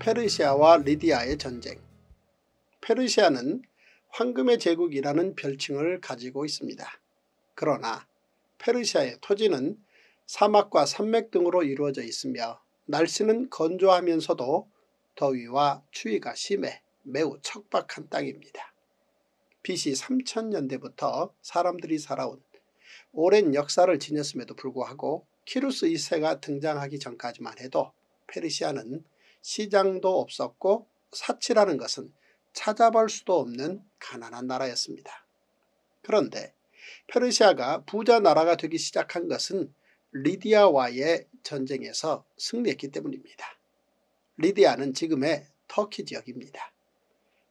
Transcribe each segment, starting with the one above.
페르시아와 리디아의 전쟁 페르시아는 황금의 제국이라는 별칭을 가지고 있습니다. 그러나 페르시아의 토지는 사막과 산맥 등으로 이루어져 있으며 날씨는 건조하면서도 더위와 추위가 심해 매우 척박한 땅입니다. BC 3000년대부터 사람들이 살아온 오랜 역사를 지녔음에도 불구하고 키루스 2세가 등장하기 전까지만 해도 페르시아는 시장도 없었고 사치라는 것은 찾아볼 수도 없는 가난한 나라였습니다. 그런데 페르시아가 부자 나라가 되기 시작한 것은 리디아와의 전쟁에서 승리했기 때문입니다. 리디아는 지금의 터키 지역입니다.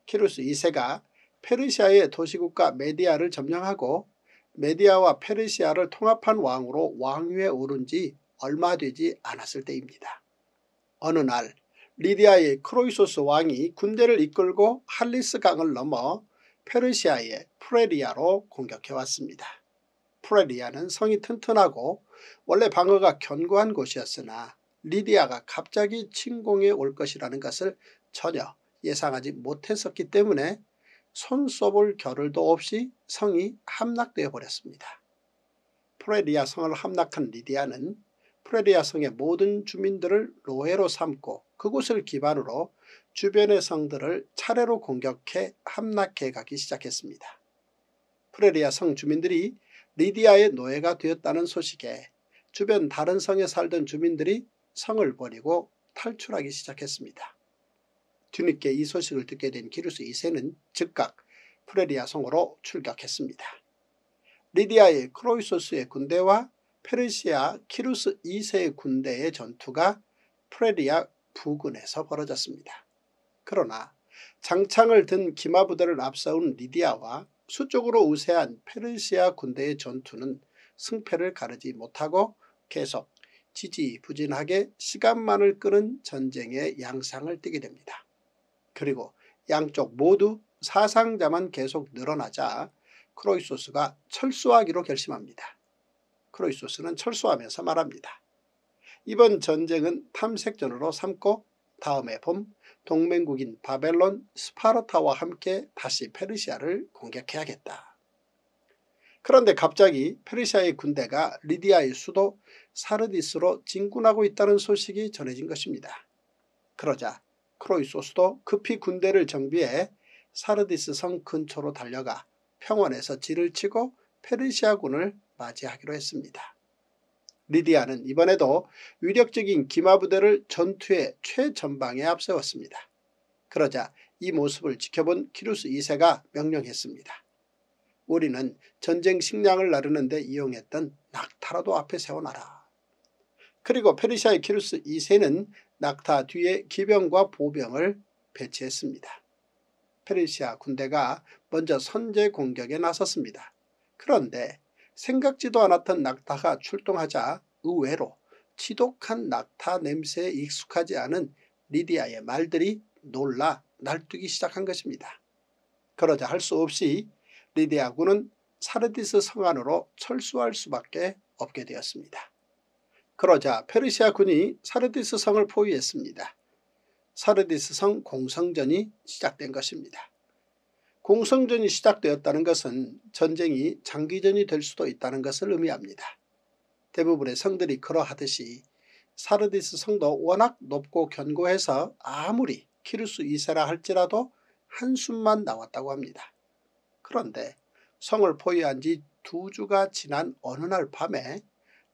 키루스 2세가 페르시아의 도시국가 메디아를 점령하고 메디아와 페르시아를 통합한 왕으로 왕위에 오른 지 얼마 되지 않았을 때입니다. 어느 날 리디아의 크로이소스 왕이 군대를 이끌고 할리스 강을 넘어 페르시아의 프레리아로 공격해왔습니다. 프레리아는 성이 튼튼하고 원래 방어가 견고한 곳이었으나 리디아가 갑자기 침공해 올 것이라는 것을 전혀 예상하지 못했었기 때문에 손 써볼 겨를도 없이 성이 함락되어 버렸습니다. 프레리아 성을 함락한 리디아는 프레리아 성의 모든 주민들을 노예로 삼고 그곳을 기반으로 주변의 성들을 차례로 공격해 함락해 가기 시작했습니다. 프레리아 성 주민들이 리디아의 노예가 되었다는 소식에 주변 다른 성에 살던 주민들이 성을 버리고 탈출하기 시작했습니다. 뒤늦게 이 소식을 듣게 된 기루스 2세는 즉각 프레리아 성으로 출격했습니다. 리디아의 크로이소스의 군대와 페르시아 키루스 2세 군대의 전투가 프레리아 부근에서 벌어졌습니다. 그러나 장창을 든 기마 부대를 앞서운 리디아와 수적으로 우세한 페르시아 군대의 전투는 승패를 가르지 못하고 계속 지지부진하게 시간만을 끄는 전쟁의 양상을 띠게 됩니다. 그리고 양쪽 모두 사상자만 계속 늘어나자 크로이소스가 철수하기로 결심합니다. 크로이소스는 철수하면서 말합니다. 이번 전쟁은 탐색전으로 삼고 다음해 봄 동맹국인 바벨론 스파르타와 함께 다시 페르시아를 공격해야겠다. 그런데 갑자기 페르시아의 군대가 리디아의 수도 사르디스로 진군하고 있다는 소식이 전해진 것입니다. 그러자 크로이소스도 급히 군대를 정비해 사르디스 성 근처로 달려가 평원에서 질을 치고 페르시아군을 맞이하기로 했습니다. 리디아는 이번에도 위력적인 기마 부대를 전투의 최전방에 앞세웠습니다. 그러자 이 모습을 지켜본 키루스 2세가 명령했습니다. 우리는 전쟁 식량을 나르는 데 이용했던 낙타라도 앞에 세워놔라. 그리고 페르시아의 키루스 2세는 낙타 뒤에 기병과 보병을 배치했습니다. 페르시아 군대가 먼저 선제 공격에 나섰습니다. 그런데 생각지도 않았던 낙타가 출동하자 의외로 지독한 낙타 냄새에 익숙하지 않은 리디아의 말들이 놀라 날뛰기 시작한 것입니다. 그러자 할 수 없이 리디아군은 사르디스 성 안으로 철수할 수밖에 없게 되었습니다. 그러자 페르시아 군이 사르디스 성을 포위했습니다. 사르디스 성 공성전이 시작된 것입니다. 공성전이 시작되었다는 것은 전쟁이 장기전이 될 수도 있다는 것을 의미합니다. 대부분의 성들이 그러하듯이 사르디스 성도 워낙 높고 견고해서 아무리 키루스 2세라 할지라도 한숨만 나왔다고 합니다. 그런데 성을 포위한 지 두 주가 지난 어느 날 밤에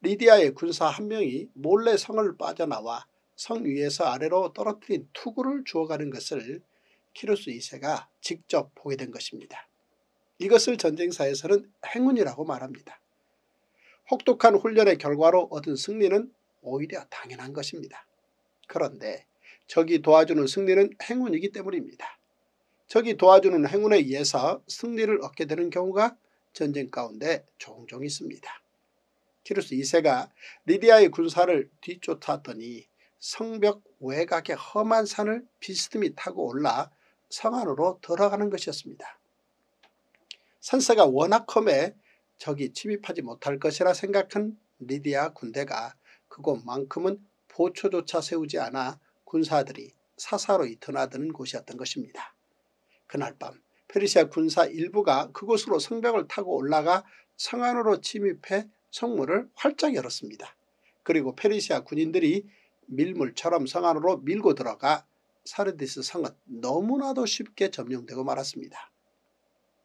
리디아의 군사 한 명이 몰래 성을 빠져나와 성 위에서 아래로 떨어뜨린 투구를 주워가는 것을 키루스 2세가 직접 보게 된 것입니다. 이것을 전쟁사에서는 행운이라고 말합니다. 혹독한 훈련의 결과로 얻은 승리는 오히려 당연한 것입니다. 그런데 적이 도와주는 승리는 행운이기 때문입니다. 적이 도와주는 행운에 의해서 승리를 얻게 되는 경우가 전쟁 가운데 종종 있습니다. 키루스 2세가 리디아의 군사를 뒤쫓았더니 성벽 외곽의 험한 산을 비스듬히 타고 올라 성 안으로 들어가는 것이었습니다. 산세가 워낙 컴에 적이 침입하지 못할 것이라 생각한 리디아 군대가 그곳만큼은 보초조차 세우지 않아 군사들이 사사로 이드나드는 곳이었던 것입니다. 그날 밤 페르시아 군사 일부가 그곳으로 성벽을 타고 올라가 성 안으로 침입해 성문을 활짝 열었습니다. 그리고 페르시아 군인들이 밀물처럼 성 안으로 밀고 들어가 사르디스 성은 너무나도 쉽게 점령되고 말았습니다.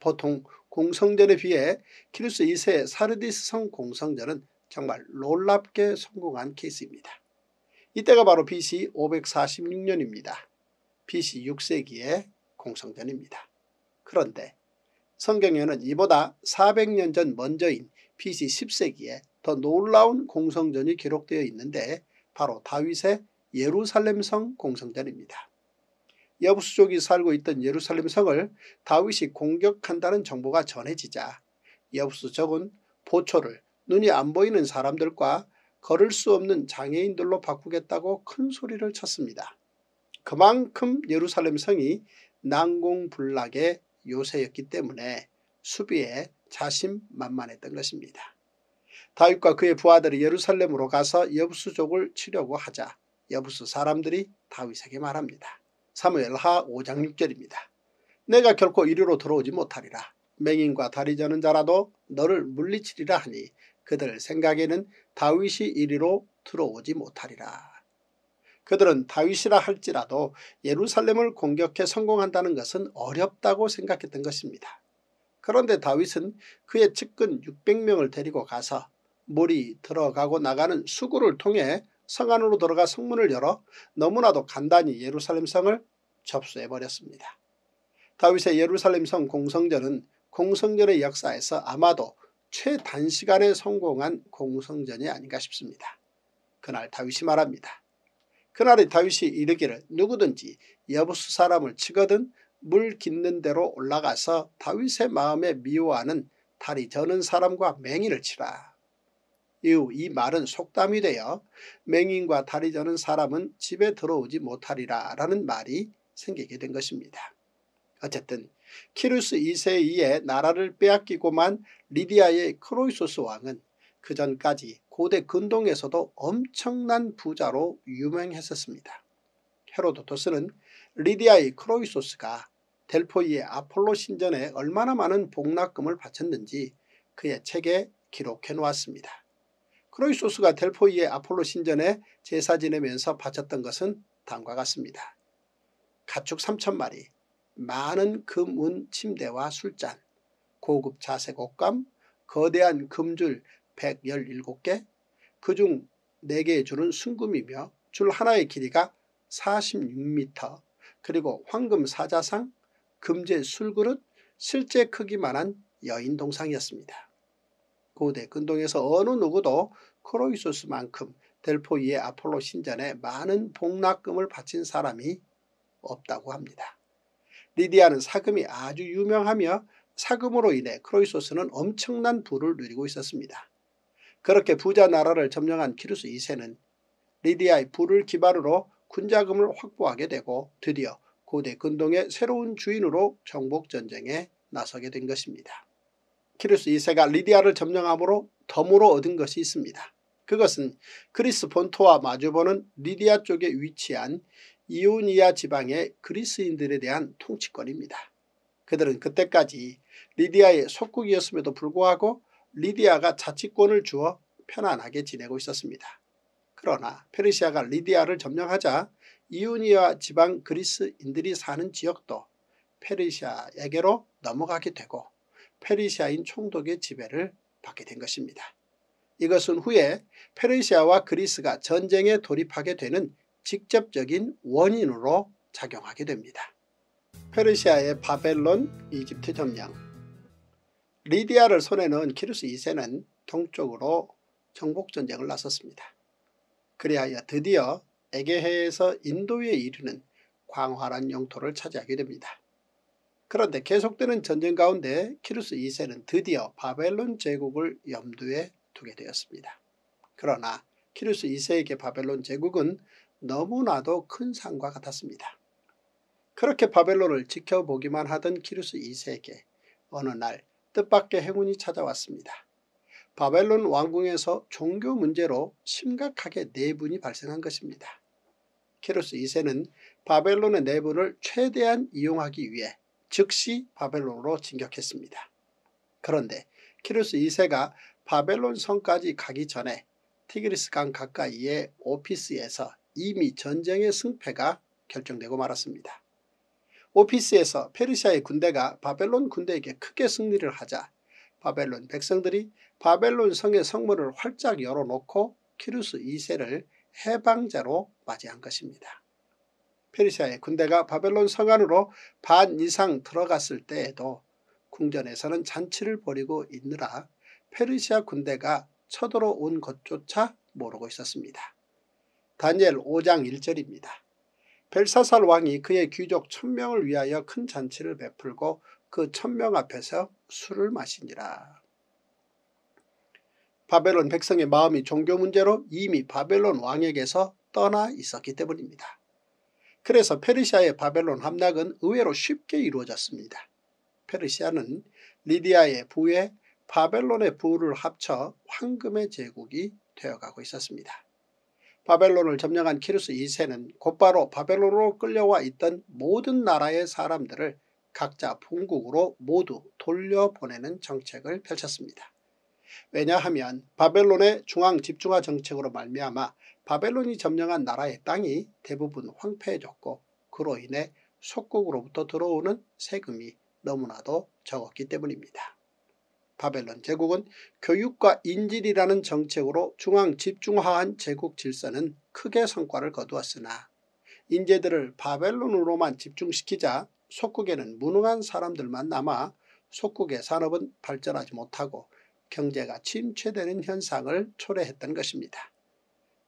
보통 공성전에 비해 키루스 2세 의 사르디스 성 공성전은 정말 놀랍게 성공한 케이스입니다. 이때가 바로 BC 546년입니다. BC 6세기의 공성전입니다. 그런데 성경에는 이보다 400년 전 먼저인 BC 10세기에 더 놀라운 공성전이 기록되어 있는데 바로 다윗의 예루살렘성 공성전입니다. 여부수족이 살고 있던 예루살렘 성을 다윗이 공격한다는 정보가 전해지자 여부수족은 보초를 눈이 안 보이는 사람들과 걸을 수 없는 장애인들로 바꾸겠다고 큰 소리를 쳤습니다. 그만큼 예루살렘 성이 난공불락의 요새였기 때문에 수비에 자신만만했던 것입니다. 다윗과 그의 부하들이 예루살렘으로 가서 여부수족을 치려고 하자 여부수 사람들이 다윗에게 말합니다. 사무엘하 5장 6절입니다. 내가 결코 이리로 들어오지 못하리라. 맹인과 다리 저는 자라도 너를 물리치리라 하니 그들 생각에는 다윗이 이리로 들어오지 못하리라. 그들은 다윗이라 할지라도 예루살렘을 공격해 성공한다는 것은 어렵다고 생각했던 것입니다. 그런데 다윗은 그의 측근 600명을 데리고 가서 물이 들어가고 나가는 수구를 통해 성 안으로 들어가 성문을 열어 너무나도 간단히 예루살렘 성을 접수해버렸습니다. 다윗의 예루살렘 성 공성전은 공성전의 역사에서 아마도 최단시간에 성공한 공성전이 아닌가 싶습니다. 그날 다윗이 말합니다. 그날에 다윗이 이르기를 누구든지 여부수 사람을 치거든 물 깃는 대로 올라가서 다윗의 마음에 미워하는 다리 저는 사람과 맹인을 치라. 이후 이 말은 속담이 되어 맹인과 다리 저는 사람은 집에 들어오지 못하리라 라는 말이 생기게 된 것입니다. 어쨌든 키루스 2세 이에 나라를 빼앗기고만 리디아의 크로이소스 왕은 그 전까지 고대 근동에서도 엄청난 부자로 유명했었습니다. 헤로도토스는 리디아의 크로이소스가 델포이의 아폴로 신전에 얼마나 많은 복락금을 바쳤는지 그의 책에 기록해 놓았습니다. 크로이소스가 델포이의 아폴로 신전에 제사 지내면서 바쳤던 것은 다음과 같습니다. 가축 3천 마리 많은 금운 침대와 술잔 고급 자색 옷감 거대한 금줄 117개 그 중 4개의 줄은 순금이며 줄 하나의 길이가 46m 그리고 황금 사자상 금제 술그릇 실제 크기만한 여인 동상이었습니다. 고대 근동에서 어느 누구도 크로이소스만큼 델포이의 아폴로 신전에 많은 복락금을 바친 사람이 없다고 합니다. 리디아는 사금이 아주 유명하며 사금으로 인해 크로이소스는 엄청난 부를 누리고 있었습니다. 그렇게 부자 나라를 점령한 키루스 2세는 리디아의 부를 기반으로 군자금을 확보하게 되고 드디어 고대 근동의 새로운 주인으로 정복전쟁에 나서게 된 것입니다. 키루스 2세가 리디아를 점령함으로 덤으로 얻은 것이 있습니다. 그것은 그리스 본토와 마주보는 리디아 쪽에 위치한 이오니아 지방의 그리스인들에 대한 통치권입니다. 그들은 그때까지 리디아의 속국이었음에도 불구하고 리디아가 자치권을 주어 편안하게 지내고 있었습니다. 그러나 페르시아가 리디아를 점령하자 이오니아 지방 그리스인들이 사는 지역도 페르시아에게로 넘어가게 되고 페르시아인 총독의 지배를 받게 된 것입니다. 이것은 후에 페르시아와 그리스가 전쟁에 돌입하게 되는 직접적인 원인으로 작용하게 됩니다. 페르시아의 바벨론 이집트 점령 리디아를 손에 넣은 키루스 2세는 동쪽으로 정복전쟁을 나섰습니다. 그리하여 드디어 에게해에서 인도에 이르는 광활한 영토를 차지하게 됩니다. 그런데 계속되는 전쟁 가운데 키루스 2세는 드디어 바벨론 제국을 염두에 두게 되었습니다. 그러나 키루스 2세에게 바벨론 제국은 너무나도 큰 상과 같았습니다. 그렇게 바벨론을 지켜보기만 하던 키루스 2세에게 어느 날 뜻밖의 행운이 찾아왔습니다. 바벨론 왕궁에서 종교 문제로 심각하게 내분이 네 발생한 것입니다. 키루스 2세는 바벨론의 내분을 네 최대한 이용하기 위해 즉시 바벨론으로 진격했습니다. 그런데 키루스 2세가 바벨론 성까지 가기 전에 티그리스강 가까이의 오피스에서 이미 전쟁의 승패가 결정되고 말았습니다. 오피스에서 페르시아의 군대가 바벨론 군대에게 크게 승리를 하자 바벨론 백성들이 바벨론 성의 성문을 활짝 열어놓고 키루스 2세를 해방자로 맞이한 것입니다. 페르시아의 군대가 바벨론 성 안으로 반 이상 들어갔을 때에도 궁전에서는 잔치를 벌이고 있느라 페르시아 군대가 쳐들어온 것조차 모르고 있었습니다. 다니엘 5장 1절입니다. 벨사살 왕이 그의 귀족 천명을 위하여 큰 잔치를 베풀고 그 천명 앞에서 술을 마시니라. 바벨론 백성의 마음이 종교 문제로 이미 바벨론 왕에게서 떠나 있었기 때문입니다. 그래서 페르시아의 바벨론 함락은 의외로 쉽게 이루어졌습니다. 페르시아는 리디아의 부에 바벨론의 부를 합쳐 황금의 제국이 되어가고 있었습니다. 바벨론을 점령한 키루스 2세는 곧바로 바벨론으로 끌려와 있던 모든 나라의 사람들을 각자 본국으로 모두 돌려보내는 정책을 펼쳤습니다. 왜냐하면 바벨론의 중앙 집중화 정책으로 말미암아 바벨론이 점령한 나라의 땅이 대부분 황폐해졌고 그로 인해 속국으로부터 들어오는 세금이 너무나도 적었기 때문입니다. 바벨론 제국은 교육과 인질이라는 정책으로 중앙 집중화한 제국 질서는 크게 성과를 거두었으나 인재들을 바벨론으로만 집중시키자 속국에는 무능한 사람들만 남아 속국의 산업은 발전하지 못하고 경제가 침체되는 현상을 초래했던 것입니다.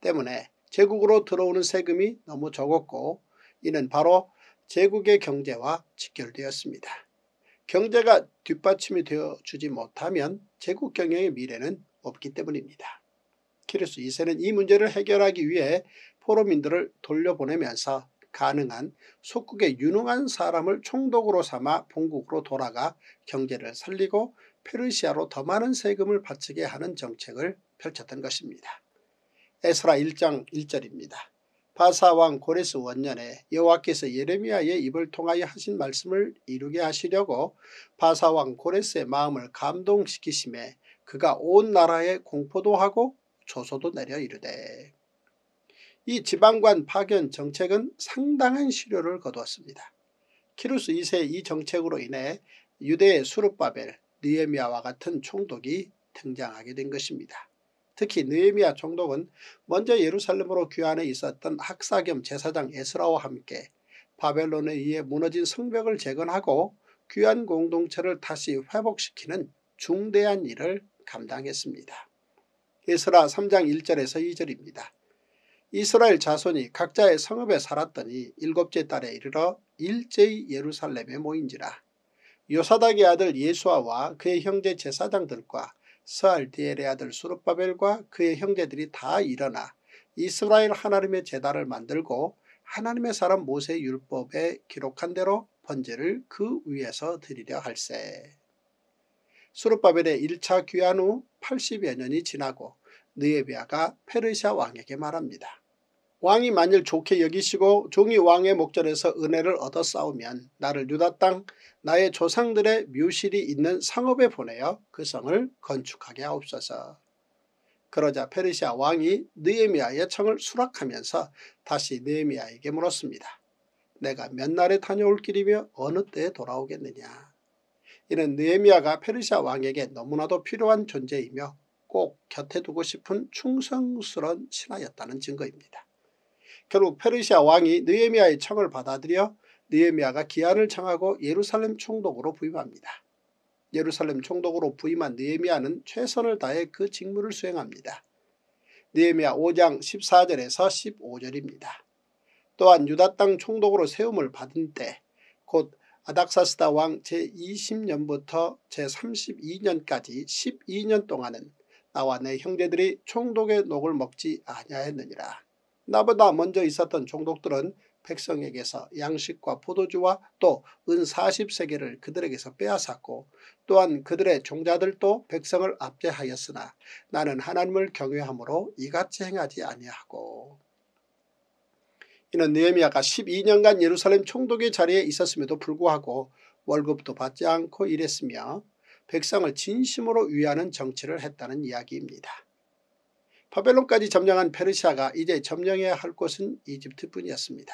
때문에 제국으로 들어오는 세금이 너무 적었고 이는 바로 제국의 경제와 직결되었습니다. 경제가 뒷받침이 되어주지 못하면 제국 경영의 미래는 없기 때문입니다. 키리스 2세는 이 문제를 해결하기 위해 포로민들을 돌려보내면서 가능한 속국의 유능한 사람을 총독으로 삼아 본국으로 돌아가 경제를 살리고 페르시아로 더 많은 세금을 바치게 하는 정책을 펼쳤던 것입니다. 에스라 1장 1절입니다. 바사왕 고레스 원년에 여호와께서 예레미야의 입을 통하여 하신 말씀을 이루게 하시려고 바사왕 고레스의 마음을 감동시키심에 그가 온 나라에 공포도 하고 조소도 내려 이르되 이 지방관 파견 정책은 상당한 실효를 거두었습니다. 키루스 2세 이 정책으로 인해 유대의 수르바벨, 느에미아와 같은 총독이 등장하게 된 것입니다. 특히 느에미아 총독은 먼저 예루살렘으로 귀환해 있었던 학사 겸 제사장 에스라와 함께 바벨론에 의해 무너진 성벽을 재건하고 귀환 공동체를 다시 회복시키는 중대한 일을 감당했습니다. 에스라 3장 1절에서 2절입니다. 이스라엘 자손이 각자의 성읍에 살았더니 일곱째 달에 이르러 일제히 예루살렘에 모인지라. 요사닥의 아들 예수아와 그의 형제 제사장들과 스알디엘의 아들 수르바벨과 그의 형제들이 다 일어나 이스라엘 하나님의 제단을 만들고 하나님의 사람 모세 율법에 기록한 대로 번제를 그 위에서 드리려 할세. 수르바벨의 1차 귀환 후 80여 년이 지나고 느에비아가 페르시아 왕에게 말합니다. 왕이 만일 좋게 여기시고 종이 왕의 목전에서 은혜를 얻어 싸우면 나를 유다 땅 나의 조상들의 묘실이 있는 상업에 보내어 그 성을 건축하게 하옵소서. 그러자 페르시아 왕이 느에미아의 청을 수락하면서 다시 느에미아에게 물었습니다. 내가 몇 날에 다녀올 길이며 어느 때에 돌아오겠느냐. 이는 느에미아가 페르시아 왕에게 너무나도 필요한 존재이며 꼭 곁에 두고 싶은 충성스러운 신하였다는 증거입니다. 결국 페르시아 왕이 느에미아의 청을 받아들여 느에미아가 기한을 청하고 예루살렘 총독으로 부임합니다. 예루살렘 총독으로 부임한 느에미아는 최선을 다해 그 직무를 수행합니다. 느에미아 5장 14절에서 15절입니다. 또한 유다 땅 총독으로 세움을 받은 때 곧 아닥사스다 왕 제20년부터 제32년까지 12년 동안은 나와 내 형제들이 총독의 녹을 먹지 아니하였느니라. 나보다 먼저 있었던 종독들은 백성에게서 양식과 포도주와 또 은 40세계를 그들에게서 빼앗았고 또한 그들의 종자들도 백성을 압제하였으나 나는 하나님을 경외함으로 이같이 행하지 아니하고 이는 느헤미야가 12년간 예루살렘 총독의 자리에 있었음에도 불구하고 월급도 받지 않고 일했으며 백성을 진심으로 위하는 정치를 했다는 이야기입니다. 바벨론까지 점령한 페르시아가 이제 점령해야 할 곳은 이집트뿐이었습니다.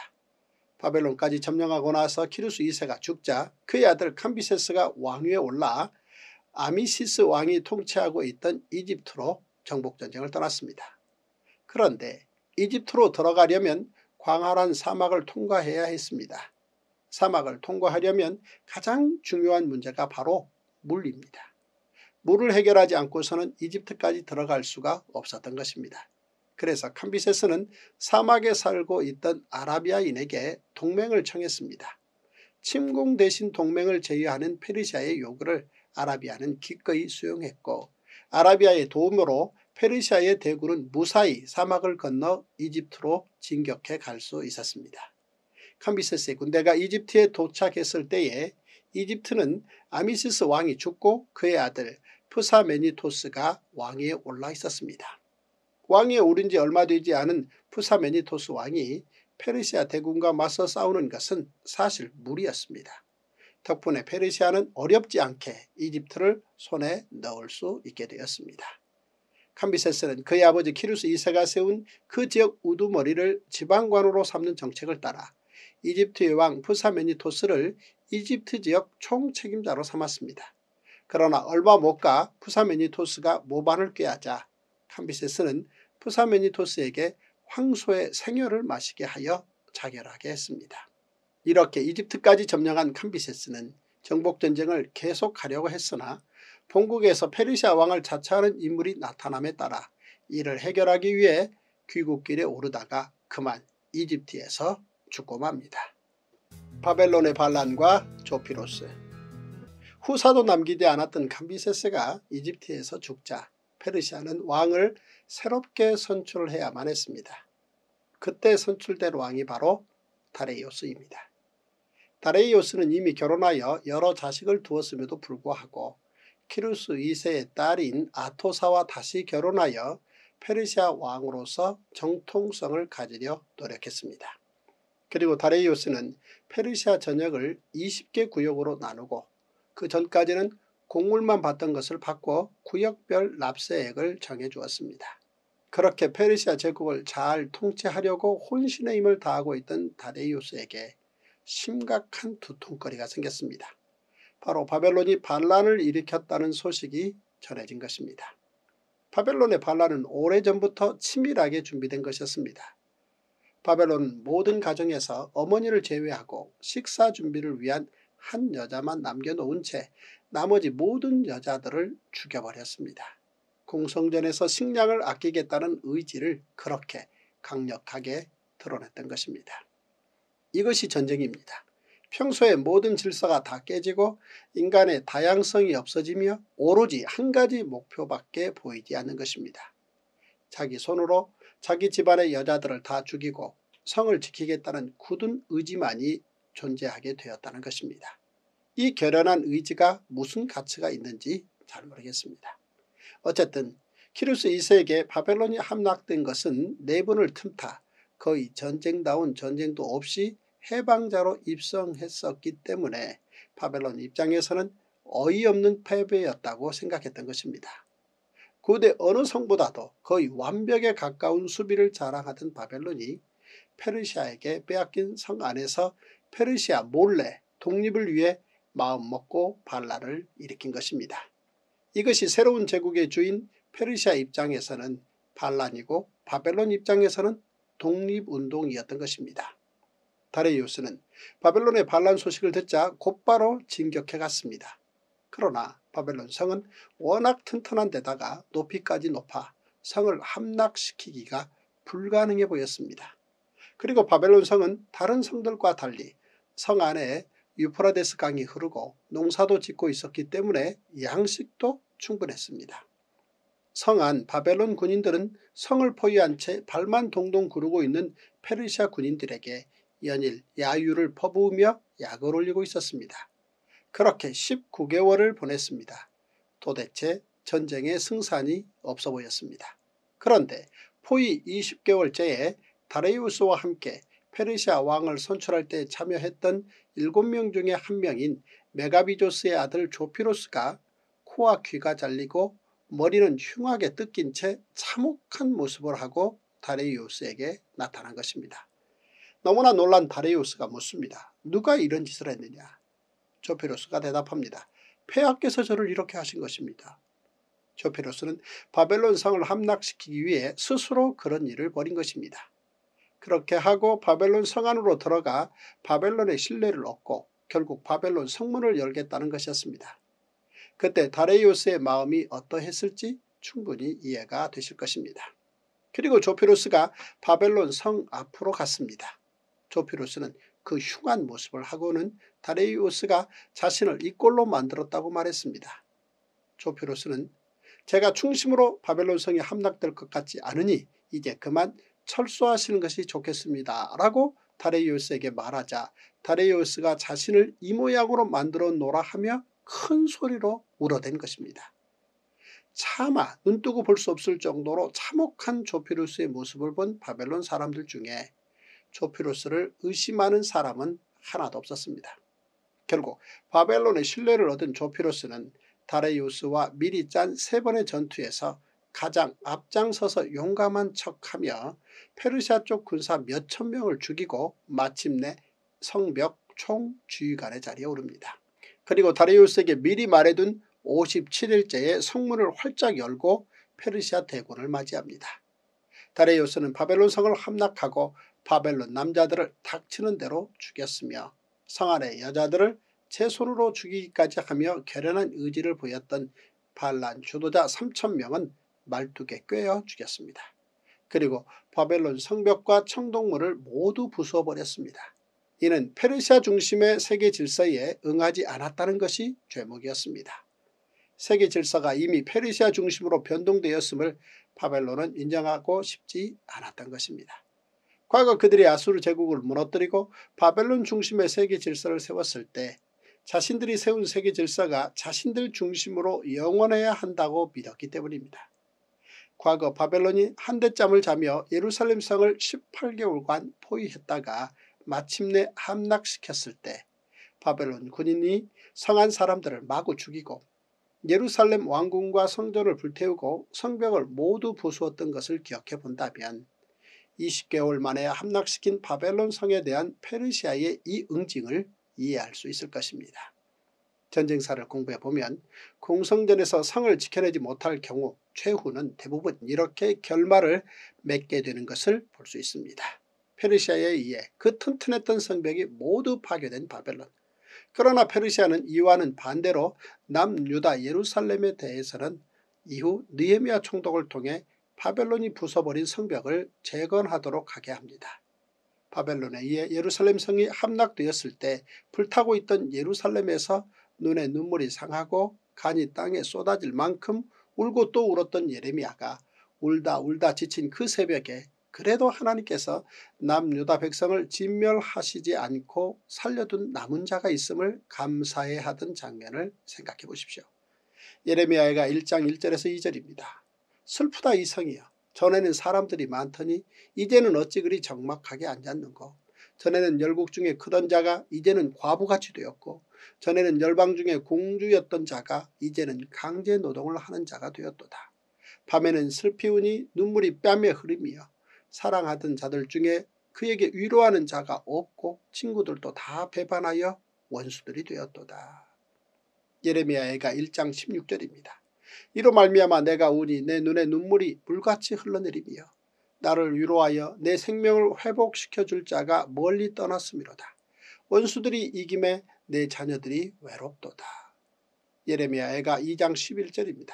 바벨론까지 점령하고 나서 키루스 2세가 죽자 그의 아들 캄비세스가 왕위에 올라 아미시스 왕이 통치하고 있던 이집트로 정복전쟁을 떠났습니다. 그런데 이집트로 들어가려면 광활한 사막을 통과해야 했습니다. 사막을 통과하려면 가장 중요한 문제가 바로 물입니다. 물을 해결하지 않고서는 이집트까지 들어갈 수가 없었던 것입니다. 그래서 캄비세스는 사막에 살고 있던 아라비아인에게 동맹을 청했습니다. 침공 대신 동맹을 제의하는 페르시아의 요구를 아라비아는 기꺼이 수용했고 아라비아의 도움으로 페르시아의 대군은 무사히 사막을 건너 이집트로 진격해 갈 수 있었습니다. 캄비세스의 군대가 이집트에 도착했을 때에 이집트는 아미시스 왕이 죽고 그의 아들 푸사메니토스가 왕위에 올라 있었습니다. 왕위에 오른 지 얼마 되지 않은 푸사메니토스 왕이 페르시아 대군과 맞서 싸우는 것은 사실 무리였습니다. 덕분에 페르시아는 어렵지 않게 이집트를 손에 넣을 수 있게 되었습니다. 캄비세스는 그의 아버지 키루스 2세가 세운 그 지역 우두머리를 지방관으로 삼는 정책을 따라 이집트의 왕 푸사메니토스를 이집트 지역 총책임자로 삼았습니다. 그러나 얼마 못 가 푸사메니토스가 모반을 꾀하자 캄비세스는 푸사메니토스에게 황소의 생혈을 마시게 하여 자결하게 했습니다. 이렇게 이집트까지 점령한 캄비세스는 정복전쟁을 계속하려고 했으나 본국에서 페르시아 왕을 자처하는 인물이 나타남에 따라 이를 해결하기 위해 귀국길에 오르다가 그만 이집트에서 죽고 맙니다. 바벨론의 반란과 조피로스 후사도 남기지 않았던 캄비세스가 이집트에서 죽자 페르시아는 왕을 새롭게 선출해야만 했습니다. 그때 선출된 왕이 바로 다레이오스입니다. 다레이오스는 이미 결혼하여 여러 자식을 두었음에도 불구하고 키루스 2세의 딸인 아토사와 다시 결혼하여 페르시아 왕으로서 정통성을 가지려 노력했습니다. 그리고 다레이오스는 페르시아 전역을 20개 구역으로 나누고 그 전까지는 곡물만 받던 것을 바꿔 구역별 납세액을 정해주었습니다. 그렇게 페르시아 제국을 잘 통치하려고 혼신의 힘을 다하고 있던 다데이오스에게 심각한 두통거리가 생겼습니다. 바로 바벨론이 반란을 일으켰다는 소식이 전해진 것입니다. 바벨론의 반란은 오래전부터 치밀하게 준비된 것이었습니다. 바벨론 모든 가정에서 어머니를 제외하고 식사 준비를 위한 한 여자만 남겨놓은 채 나머지 모든 여자들을 죽여버렸습니다. 공성전에서 식량을 아끼겠다는 의지를 그렇게 강력하게 드러냈던 것입니다. 이것이 전쟁입니다. 평소에 모든 질서가 다 깨지고 인간의 다양성이 없어지며 오로지 한 가지 목표밖에 보이지 않는 것입니다. 자기 손으로 자기 집안의 여자들을 다 죽이고 성을 지키겠다는 굳은 의지만이 존재하게 되었다는 것입니다. 이 결연한 의지가 무슨 가치가 있는지 잘 모르겠습니다. 어쨌든 키루스 2세에게 바벨론이 함락된 것은 내분을 틈타 거의 전쟁다운 전쟁도 없이 해방자로 입성했었기 때문에 바벨론 입장에서는 어이없는 패배였다고 생각했던 것입니다. 고대 어느 성보다도 거의 완벽에 가까운 수비를 자랑하던 바벨론이 페르시아에게 빼앗긴 성 안에서 페르시아 몰래 독립을 위해 마음먹고 반란을 일으킨 것입니다. 이것이 새로운 제국의 주인 페르시아 입장에서는 반란이고 바벨론 입장에서는 독립운동이었던 것입니다. 다레이우스는 바벨론의 반란 소식을 듣자 곧바로 진격해 갔습니다. 그러나 바벨론 성은 워낙 튼튼한 데다가 높이까지 높아 성을 함락시키기가 불가능해 보였습니다. 그리고 바벨론 성은 다른 성들과 달리 성 안에 유프라데스 강이 흐르고 농사도 짓고 있었기 때문에 양식도 충분했습니다. 성 안 바벨론 군인들은 성을 포위한 채 발만 동동 구르고 있는 페르시아 군인들에게 연일 야유를 퍼부으며 약을 올리고 있었습니다. 그렇게 19개월을 보냈습니다. 도대체 전쟁의 승산이 없어 보였습니다. 그런데 포위 20개월째에 다레이우스와 함께 페르시아 왕을 선출할 때 참여했던 7명 중에 한 명인 메가비조스의 아들 조피로스가 코와 귀가 잘리고 머리는 흉하게 뜯긴 채 참혹한 모습을 하고 다레이우스에게 나타난 것입니다. 너무나 놀란 다레이우스가 묻습니다. 누가 이런 짓을 했느냐 조피로스가 대답합니다. 폐하께서 저를 이렇게 하신 것입니다. 조피로스는 바벨론 성을 함락시키기 위해 스스로 그런 일을 벌인 것입니다. 그렇게 하고 바벨론 성 안으로 들어가 바벨론의 신뢰를 얻고 결국 바벨론 성문을 열겠다는 것이었습니다. 그때 다레이오스의 마음이 어떠했을지 충분히 이해가 되실 것입니다. 그리고 조피로스가 바벨론 성 앞으로 갔습니다. 조피로스는 그 흉한 모습을 하고는 다레이우스가 자신을 이꼴로 만들었다고 말했습니다. 조피로스는 제가 중심으로 바벨론 성이 함락될 것 같지 않으니 이제 그만 철수하시는 것이 좋겠습니다. 라고 다레이우스에게 말하자 다레이우스가 자신을 이 모양으로 만들어 놓으라 하며 큰 소리로 울어댄 것입니다. 차마 눈뜨고 볼 수 없을 정도로 참혹한 조피루스의 모습을 본 바벨론 사람들 중에 조피루스를 의심하는 사람은 하나도 없었습니다. 결국 바벨론의 신뢰를 얻은 조피로스는 다레이우스와 미리 짠 세 번의 전투에서 가장 앞장서서 용감한 척하며 페르시아 쪽 군사 몇천 명을 죽이고 마침내 성벽 총주의관의 자리에 오릅니다. 그리고 다레이우스에게 미리 말해둔 5 7일째의 성문을 활짝 열고 페르시아 대군을 맞이합니다. 다레이우스는 바벨론 성을 함락하고 바벨론 남자들을 닥치는 대로 죽였으며 성안에 여자들을 채 손으로 죽이기까지 하며 결연한 의지를 보였던 반란 주도자 3천명은 말뚝에 꿰어 죽였습니다. 그리고 바벨론 성벽과 청동물을 모두 부숴버렸습니다. 이는 페르시아 중심의 세계 질서에 응하지 않았다는 것이 죄목이었습니다. 세계 질서가 이미 페르시아 중심으로 변동되었음을 바벨론은 인정하고 싶지 않았던 것입니다. 과거 그들이 아수르 제국을 무너뜨리고 바벨론 중심의 세계 질서를 세웠을 때 자신들이 세운 세계 질서가 자신들 중심으로 영원해야 한다고 믿었기 때문입니다. 과거 바벨론이 한대잠을 자며 예루살렘 성을 18개월간 포위했다가 마침내 함락시켰을 때 바벨론 군인이 성한 사람들을 마구 죽이고 예루살렘 왕궁과 성전을 불태우고 성벽을 모두 부수었던 것을 기억해 본다면 20개월 만에 함락시킨 바벨론 성에 대한 페르시아의 이 응징을 이해할 수 있을 것입니다. 전쟁사를 공부해보면 공성전에서 성을 지켜내지 못할 경우 최후는 대부분 이렇게 결말을 맺게 되는 것을 볼 수 있습니다. 페르시아에 의해 그 튼튼했던 성벽이 모두 파괴된 바벨론. 그러나 페르시아는 이와는 반대로 남유다 예루살렘에 대해서는 이후 느헤미아 총독을 통해 바벨론이 부숴버린 성벽을 재건하도록 하게 합니다. 바벨론에 의해 예, 예루살렘 성이 함락되었을 때 불타고 있던 예루살렘에서 눈에 눈물이 상하고 간이 땅에 쏟아질 만큼 울고 또 울었던 예레미야가 울다 울다 지친 그 새벽에 그래도 하나님께서 남유다 백성을 진멸하시지 않고 살려둔 남은 자가 있음을 감사해 하던 장면을 생각해 보십시오. 예레미야가 1장 1절에서 2절입니다. 슬프다 이성이여 전에는 사람들이 많더니 이제는 어찌 그리 적막하게 앉았는고. 전에는 열국 중에 크던 자가 이제는 과부같이 되었고 전에는 열방 중에 공주였던 자가 이제는 강제 노동을 하는 자가 되었도다. 밤에는 슬피우니 눈물이 뺨에 흐름이여 사랑하던 자들 중에 그에게 위로하는 자가 없고 친구들도 다 배반하여 원수들이 되었도다. 예레미야애가 1장 16절입니다. 이로 말미암아 내가 우니 내 눈에 눈물이 물같이 흘러내리며 나를 위로하여 내 생명을 회복시켜 줄 자가 멀리 떠났으이로다 원수들이 이김에 내 자녀들이 외롭도다. 예레미야 애가 2장 11절입니다.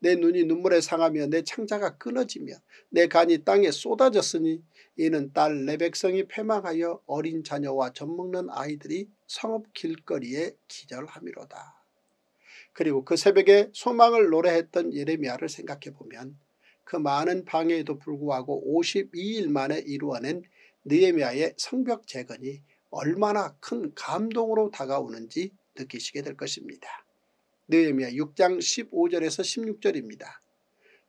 내 눈이 눈물에 상하며 내 창자가 끊어지며 내 간이 땅에 쏟아졌으니 이는 딸 내 백성이 패망하여 어린 자녀와 젖먹는 아이들이 성읍 길거리에 기절함이로다. 그리고 그 새벽에 소망을 노래했던 예레미야를 생각해 보면 그 많은 방해에도 불구하고 52일 만에 이루어낸 느헤미야의 성벽 재건이 얼마나 큰 감동으로 다가오는지 느끼시게 될 것입니다. 느헤미야 6장 15절에서 16절입니다.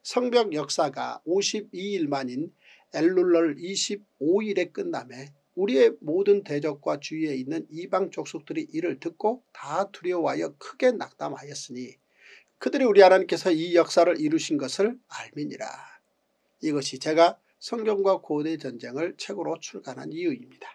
성벽 역사가 52일 만인 엘룰럴 25일에 끝남에 우리의 모든 대적과 주위에 있는 이방 족속들이 이를 듣고 다 두려워하여 크게 낙담하였으니 그들이 우리 하나님께서 이 역사를 이루신 것을 알미니라. 이것이 제가 성경과 고대 전쟁을 책으로 출간한 이유입니다.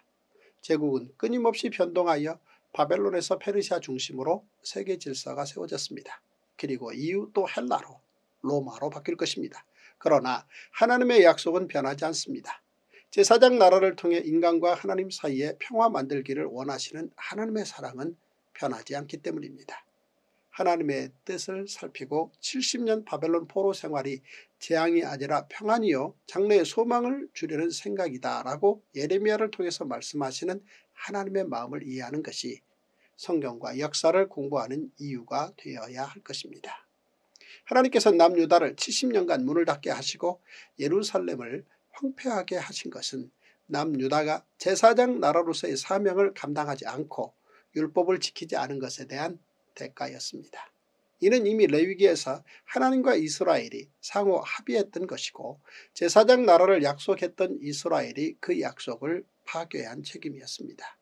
제국은 끊임없이 변동하여 바벨론에서 페르시아 중심으로 세계 질서가 세워졌습니다. 그리고 이후 또 헬라로 로마로 바뀔 것입니다. 그러나 하나님의 약속은 변하지 않습니다. 제사장 나라를 통해 인간과 하나님 사이에 평화 만들기를 원하시는 하나님의 사랑은 변하지 않기 때문입니다. 하나님의 뜻을 살피고 70년 바벨론 포로 생활이 재앙이 아니라 평안이요 장래의 소망을 주려는 생각이다 라고 예레미야를 통해서 말씀하시는 하나님의 마음을 이해하는 것이 성경과 역사를 공부하는 이유가 되어야 할 것입니다. 하나님께서 남유다를 70년간 문을 닫게 하시고 예루살렘을 황폐하게 하신 것은 남유다가 제사장 나라로서의 사명을 감당하지 않고 율법을 지키지 않은 것에 대한 대가였습니다. 이는 이미 레위기에서 하나님과 이스라엘이 상호 합의했던 것이고 제사장 나라를 약속했던 이스라엘이 그 약속을 파괴한 책임이었습니다.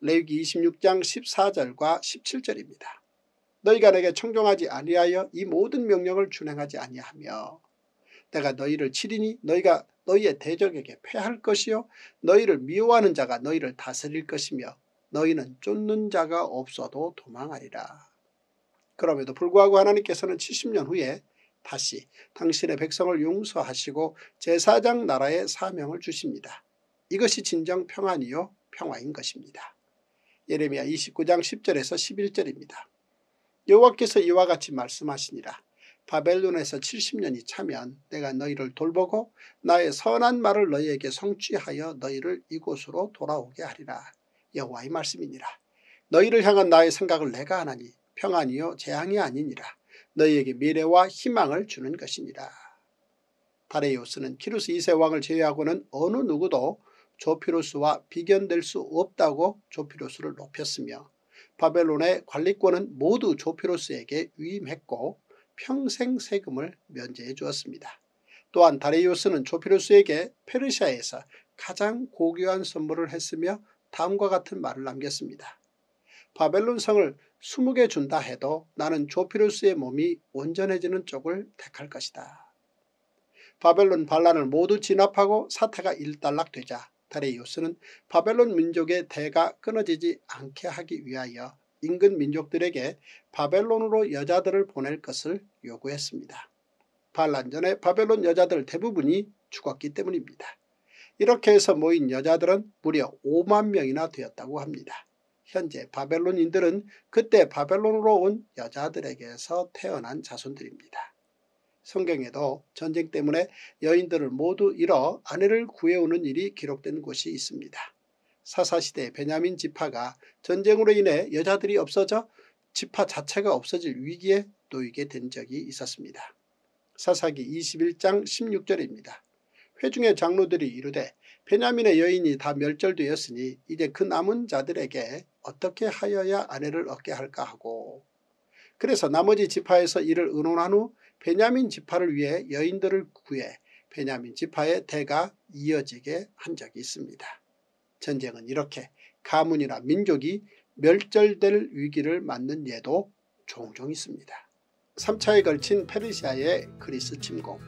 레위기 26장 14절과 17절입니다. 너희가 내게 청종하지 아니하여 이 모든 명령을 준행하지 아니하며 내가 너희를 치리니 너희가 너희의 대적에게 패할 것이요 너희를 미워하는 자가 너희를 다스릴 것이며 너희는 쫓는 자가 없어도 도망하리라. 그럼에도 불구하고 하나님께서는 70년 후에 다시 당신의 백성을 용서하시고 제사장 나라의 사명을 주십니다. 이것이 진정 평안이요 평화인 것입니다. 예레미야 29장 10절에서 11절입니다. 여호와께서 이와 같이 말씀하시니라. 바벨론에서 70년이 차면 내가 너희를 돌보고 나의 선한 말을 너희에게 성취하여 너희를 이곳으로 돌아오게 하리라. 여호와의 말씀이니라. 너희를 향한 나의 생각을 내가 하나니 평안이요 재앙이 아니니라. 너희에게 미래와 희망을 주는 것이니라. 다레요스는 키루스 2세 왕을 제외하고는 어느 누구도 조피루스와 비견될 수 없다고 조피루스를 높였으며 바벨론의 관리권은 모두 조피루스에게 위임했고 평생 세금을 면제해 주었습니다. 또한 다레이오스는 조피루스에게 페르시아에서 가장 고귀한 선물을 했으며 다음과 같은 말을 남겼습니다. 바벨론 성을 20개 준다 해도 나는 조피루스의 몸이 온전해지는 쪽을 택할 것이다. 바벨론 반란을 모두 진압하고 사태가 일단락되자 다레이오스는 바벨론 민족의 대가 끊어지지 않게 하기 위하여 인근 민족들에게 바벨론으로 여자들을 보낼 것을 요구했습니다. 반란 전에 바벨론 여자들 대부분이 죽었기 때문입니다. 이렇게 해서 모인 여자들은 무려 5만 명이나 되었다고 합니다. 현재 바벨론인들은 그때 바벨론으로 온 여자들에게서 태어난 자손들입니다. 성경에도 전쟁 때문에 여인들을 모두 잃어 아내를 구해오는 일이 기록된 곳이 있습니다. 사사시대 베냐민 지파가 전쟁으로 인해 여자들이 없어져 지파 자체가 없어질 위기에 놓이게 된 적이 있었습니다. 사사기 21장 16절입니다. 회중의 장로들이 이르되 베냐민의 여인이 다 멸절되었으니 이제 그 남은 자들에게 어떻게 하여야 아내를 얻게 할까 하고 그래서 나머지 지파에서 이를 의논한 후 베냐민 지파를 위해 여인들을 구해 베냐민 지파의 대가 이어지게 한 적이 있습니다. 전쟁은 이렇게 가문이나 민족이 멸절될 위기를 맞는 예도 종종 있습니다. 3차에 걸친 페르시아의 그리스 침공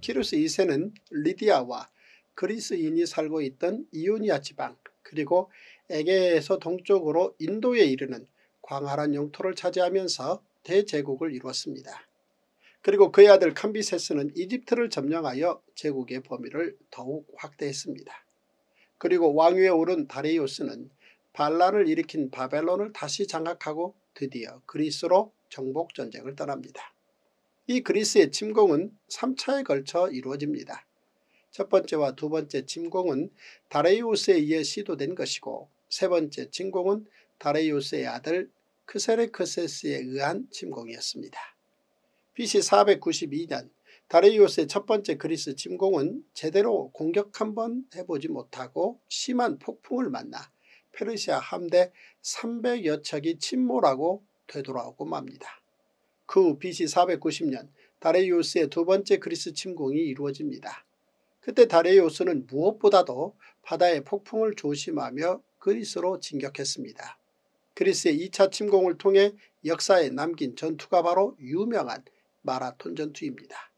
키루스 2세는 리디아와 그리스인이 살고 있던 이오니아 지방 그리고 에게에서 동쪽으로 인도에 이르는 광활한 영토를 차지하면서 대제국을 이루었습니다. 그리고 그의 아들 캄비세스는 이집트를 점령하여 제국의 범위를 더욱 확대했습니다. 그리고 왕위에 오른 다리우스는 반란을 일으킨 바벨론을 다시 장악하고 드디어 그리스로 정복전쟁을 떠납니다. 이 그리스의 침공은 3차에 걸쳐 이루어집니다. 첫 번째와 두 번째 침공은 다레이우스에 의해 시도된 것이고 세 번째 침공은 다레이우스의 아들 크세레크세스에 의한 침공이었습니다. BC 492년 다레이오스의 첫 번째 그리스 침공은 제대로 공격 한번 해보지 못하고 심한 폭풍을 만나 페르시아 함대 300여 척이 침몰하고 되돌아오고 맙니다. 그 후 BC 490년 다레이오스의 두 번째 그리스 침공이 이루어집니다. 그때 다레이오스는 무엇보다도 바다의 폭풍을 조심하며 그리스로 진격했습니다. 그리스의 2차 침공을 통해 역사에 남긴 전투가 바로 유명한 마라톤 전투입니다.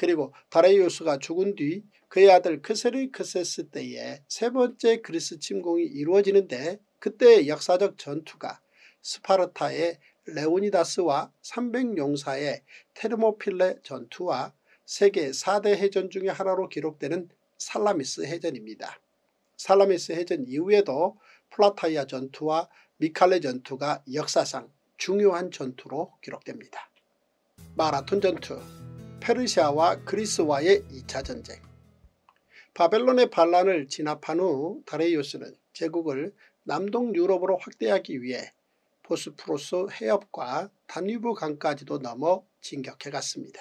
그리고 다레이우스가 죽은 뒤 그의 아들 크세르크세스 때에 세 번째 그리스 침공이 이루어지는데 그때의 역사적 전투가 스파르타의 레오니다스와 300용사의 테르모필레 전투와 세계 4대 해전 중의 하나로 기록되는 살라미스 해전입니다. 살라미스 해전 이후에도 플라타이아 전투와 미칼레 전투가 역사상 중요한 전투로 기록됩니다. 마라톤 전투 페르시아와 그리스와의 2차 전쟁 바벨론의 반란을 진압한 후 다레이오스는 제국을 남동 유럽으로 확대하기 위해 보스프로스 해협과 다뉴브 강까지도 넘어 진격해갔습니다.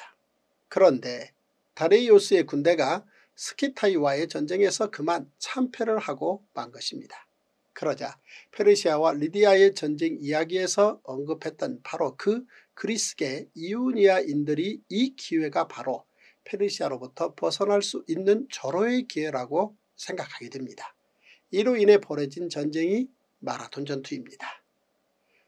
그런데 다레이오스의 군대가 스키타이와의 전쟁에서 그만 참패를 하고 만 것입니다. 그러자 페르시아와 리디아의 전쟁 이야기에서 언급했던 바로 그 그리스계 이오니아인들이이 기회가 바로 페르시아로부터 벗어날 수 있는 절호의 기회라고 생각하게 됩니다. 이로 인해 벌어진 전쟁이 마라톤 전투입니다.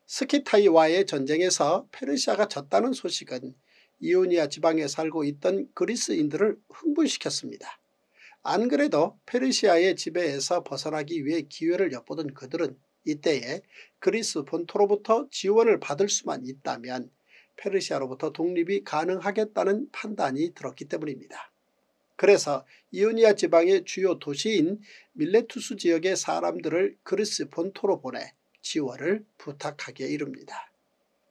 스키타이와의 전쟁에서 페르시아가 졌다는 소식은 이오니아 지방에 살고 있던 그리스인들을 흥분시켰습니다. 안 그래도 페르시아의 지배에서 벗어나기 위해 기회를 엿보던 그들은 이때에 그리스 본토로부터 지원을 받을 수만 있다면 페르시아로부터 독립이 가능하겠다는 판단이 들었기 때문입니다. 그래서 이오니아 지방의 주요 도시인 밀레투스 지역의 사람들을 그리스 본토로 보내 지원을 부탁하게 이릅니다.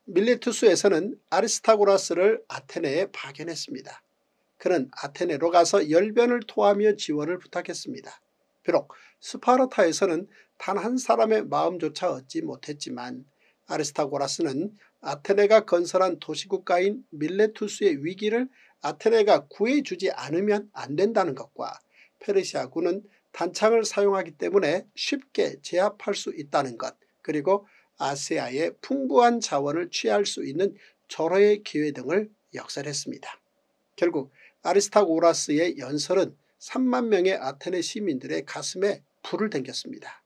밀레투스에서는 아리스타고라스를 아테네에 파견했습니다. 그는 아테네로 가서 열변을 토하며 지원을 부탁했습니다. 비록 스파르타에서는 단 한 사람의 마음조차 얻지 못했지만 아리스타고라스는 아테네가 건설한 도시국가인 밀레투스의 위기를 아테네가 구해주지 않으면 안 된다는 것과 페르시아군은 단창을 사용하기 때문에 쉽게 제압할 수 있다는 것 그리고 아시아의 풍부한 자원을 취할 수 있는 절호의 기회 등을 역설했습니다. 결국 아리스타고라스의 연설은 3만 명의 아테네 시민들의 가슴에 불을 댕겼습니다.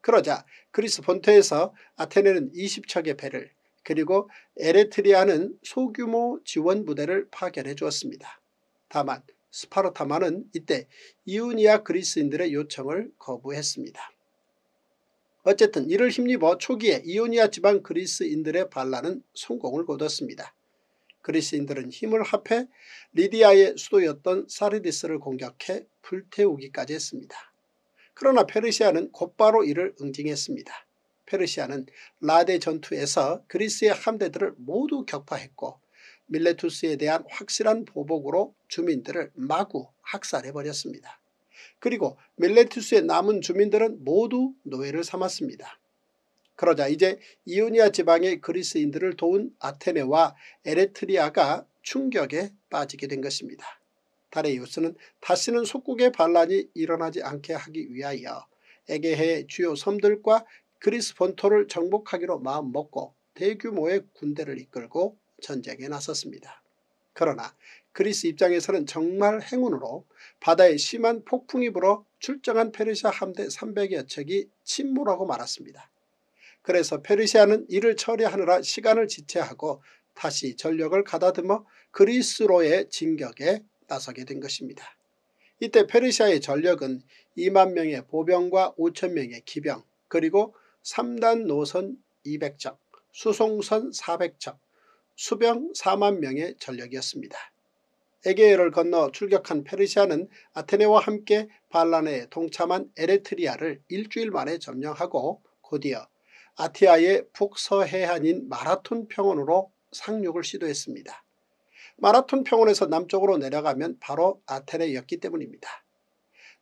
그러자 그리스 본토에서 아테네는 20척의 배를 그리고 에레트리아는 소규모 지원 부대를 파견해 주었습니다. 다만 스파르타만은 이때 이우니아 그리스인들의 요청을 거부했습니다. 어쨌든 이를 힘입어 초기에 이오니아 지방 그리스인들의 반란은 성공을 거뒀습니다. 그리스인들은 힘을 합해 리디아의 수도였던 사르디스를 공격해 불태우기까지 했습니다. 그러나 페르시아는 곧바로 이를 응징했습니다. 페르시아는 라데 전투에서 그리스의 함대들을 모두 격파했고 밀레투스에 대한 확실한 보복으로 주민들을 마구 학살해버렸습니다. 그리고 밀레투스의 남은 주민들은 모두 노예를 삼았습니다. 그러자 이제 이오니아 지방의 그리스인들을 도운 아테네와 에레트리아가 충격에 빠지게 된 것입니다. 다레이우스는 다시는 속국의 반란이 일어나지 않게 하기 위하여 에게해의 주요 섬들과 그리스 본토를 정복하기로 마음먹고 대규모의 군대를 이끌고 전쟁에 나섰습니다. 그러나 그리스 입장에서는 정말 행운으로 바다에 심한 폭풍이 불어 출정한 페르시아 함대 300여 척이 침몰하고 말았습니다. 그래서 페르시아는 이를 처리하느라 시간을 지체하고 다시 전력을 가다듬어 그리스로의 진격에 나서게 된 것입니다. 이때 페르시아의 전력은 2만 명의 보병과 5천 명의 기병 그리고 3단 노선 200척, 수송선 400척, 수병 4만 명의 전력이었습니다. 에게해를 건너 출격한 페르시아는 아테네와 함께 반란에 동참한 에레트리아를 일주일 만에 점령하고 곧이어 아티아의 북서해안인 마라톤 평원으로 상륙을 시도했습니다. 마라톤 평원에서 남쪽으로 내려가면 바로 아테네였기 때문입니다.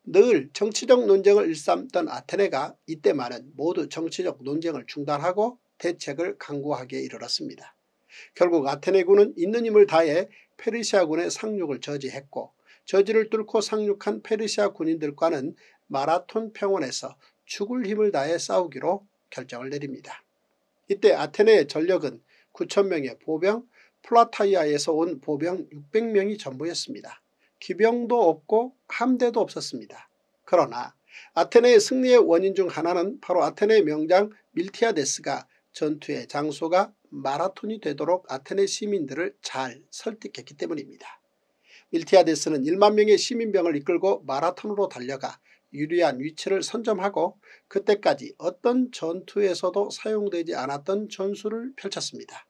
늘 정치적 논쟁을 일삼던 아테네가 이때만은 모두 정치적 논쟁을 중단하고 대책을 강구하기에 이르렀습니다. 결국 아테네군은 있는 힘을 다해 페르시아군의 상륙을 저지했고 저지를 뚫고 상륙한 페르시아 군인들과는 마라톤 평원에서 죽을 힘을 다해 싸우기로 결정을 내립니다. 이때 아테네의 전력은 9천명의 보병 플라타이아에서 온 보병 600명이 전부였습니다. 기병도 없고 함대도 없었습니다. 그러나 아테네의 승리의 원인 중 하나는 바로 아테네의 명장 밀티아데스가 전투의 장소가 마라톤이 되도록 아테네 시민들을 잘 설득했기 때문입니다. 밀티아데스는 1만 명의 시민병을 이끌고 마라톤으로 달려가 유리한 위치를 선점하고 그때까지 어떤 전투에서도 사용되지 않았던 전술을 펼쳤습니다.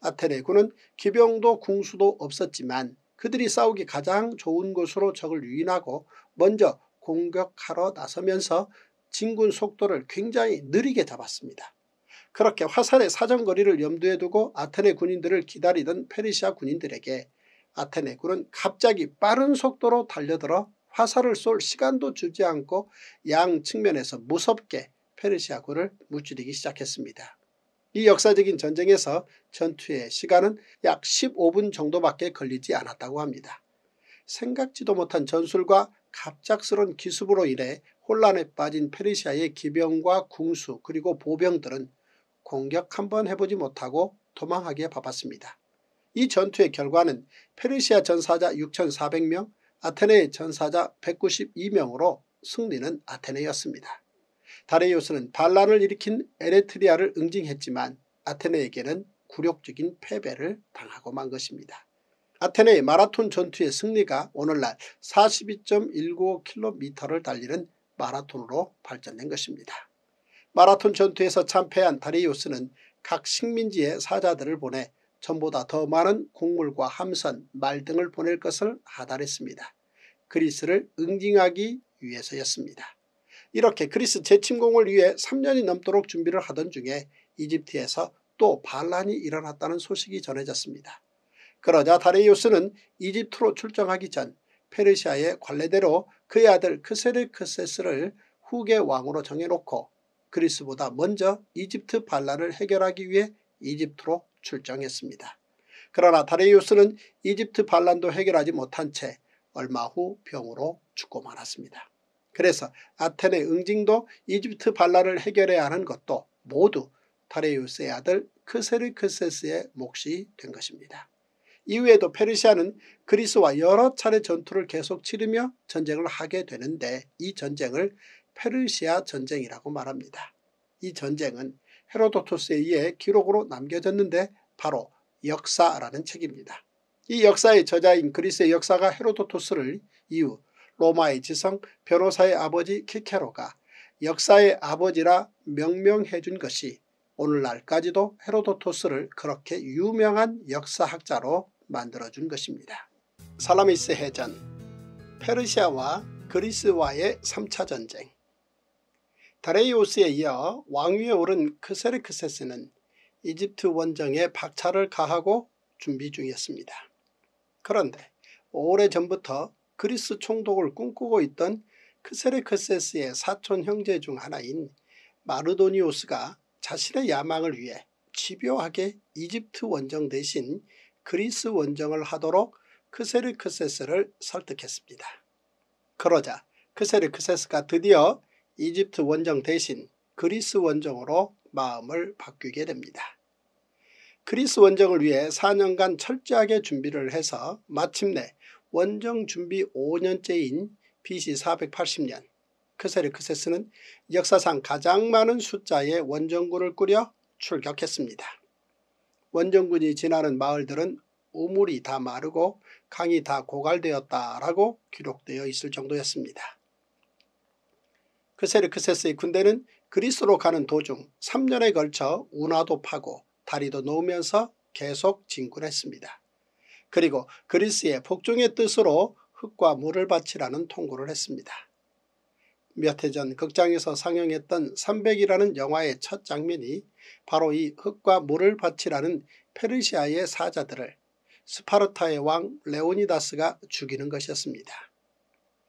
아테네군은 기병도 궁수도 없었지만 그들이 싸우기 가장 좋은 곳으로 적을 유인하고 먼저 공격하러 나서면서 진군 속도를 굉장히 느리게 잡았습니다. 그렇게 화살의 사정거리를 염두에 두고 아테네 군인들을 기다리던 페르시아 군인들에게 아테네 군은 갑자기 빠른 속도로 달려들어 화살을 쏠 시간도 주지 않고 양 측면에서 무섭게 페르시아 군을 무찌르기 시작했습니다. 이 역사적인 전쟁에서 전투의 시간은 약 15분 정도밖에 걸리지 않았다고 합니다. 생각지도 못한 전술과 갑작스런 기습으로 인해 혼란에 빠진 페르시아의 기병과 궁수 그리고 보병들은 공격 한번 해보지 못하고 도망하기에 바빴습니다. 이 전투의 결과는 페르시아 전사자 6,400명, 아테네의 전사자 192명으로 승리는 아테네였습니다. 다레이오스는 반란을 일으킨 에레트리아를 응징했지만 아테네에게는 굴욕적인 패배를 당하고 만 것입니다. 아테네의 마라톤 전투의 승리가 오늘날 42.195km를 달리는 마라톤으로 발전된 것입니다. 마라톤 전투에서 참패한 다리오스는각 식민지에 사자들을 보내 전보다 더 많은 국물과 함선, 말 등을 보낼 것을 하달했습니다. 그리스를 응징하기 위해서였습니다. 이렇게 그리스 재침공을 위해 3년이 넘도록 준비를 하던 중에 이집트에서 또 반란이 일어났다는 소식이 전해졌습니다. 그러자 다레이우스는 이집트로 출정하기 전 페르시아의 관례대로 그의 아들 크세르크세스를 후계 왕으로 정해놓고 그리스보다 먼저 이집트 반란을 해결하기 위해 이집트로 출정했습니다. 그러나 다레이우스는 이집트 반란도 해결하지 못한 채 얼마 후 병으로 죽고 말았습니다. 그래서 아테네 응징도 이집트 반란을 해결해야 하는 것도 모두 다레우스의 아들 크세르크세스의 몫이 된 것입니다. 이후에도 페르시아는 그리스와 여러 차례 전투를 계속 치르며 전쟁을 하게 되는데 이 전쟁을 페르시아 전쟁이라고 말합니다. 이 전쟁은 헤로도토스에 의해 기록으로 남겨졌는데 바로 역사라는 책입니다. 이 역사의 저자인 그리스의 역사가 헤로도토스를 이후 로마의 지성 변호사의 아버지 키케로가 역사의 아버지라 명명해 준 것이 오늘날까지도 헤로도토스를 그렇게 유명한 역사학자로 만들어준 것입니다. 살라미스 해전 페르시아와 그리스와의 3차 전쟁 다레이오스에 이어 왕위에 오른 크세르크세스는 이집트 원정에 박차를 가하고 준비 중이었습니다. 그런데 오래전부터 그리스 총독을 꿈꾸고 있던 크세르크세스의 사촌 형제 중 하나인 마르도니우스가 자신의 야망을 위해 집요하게 이집트 원정 대신 그리스 원정을 하도록 크세르크세스를 설득했습니다. 그러자 크세르크세스가 드디어 이집트 원정 대신 그리스 원정으로 마음을 바뀌게 됩니다. 그리스 원정을 위해 4년간 철저하게 준비를 해서 마침내 원정 준비 5년째인 BC 480년 크세르크세스는 그 그 역사상 가장 많은 숫자의 원정군을 꾸려 출격했습니다. 원정군이 지나는 마을들은 우물이 다 마르고 강이 다 고갈되었다라고 기록되어 있을 정도였습니다. 크세르크세스의 그 군대는 그리스로 가는 도중 3년에 걸쳐 운하도 파고 다리도 놓으면서 계속 진군했습니다. 그리고 그리스의 복종의 뜻으로 흙과 물을 바치라는 통고를 했습니다. 몇 해 전 극장에서 상영했던 300이라는 영화의 첫 장면이 바로 이 흙과 물을 바치라는 페르시아의 사자들을 스파르타의 왕 레오니다스가 죽이는 것이었습니다.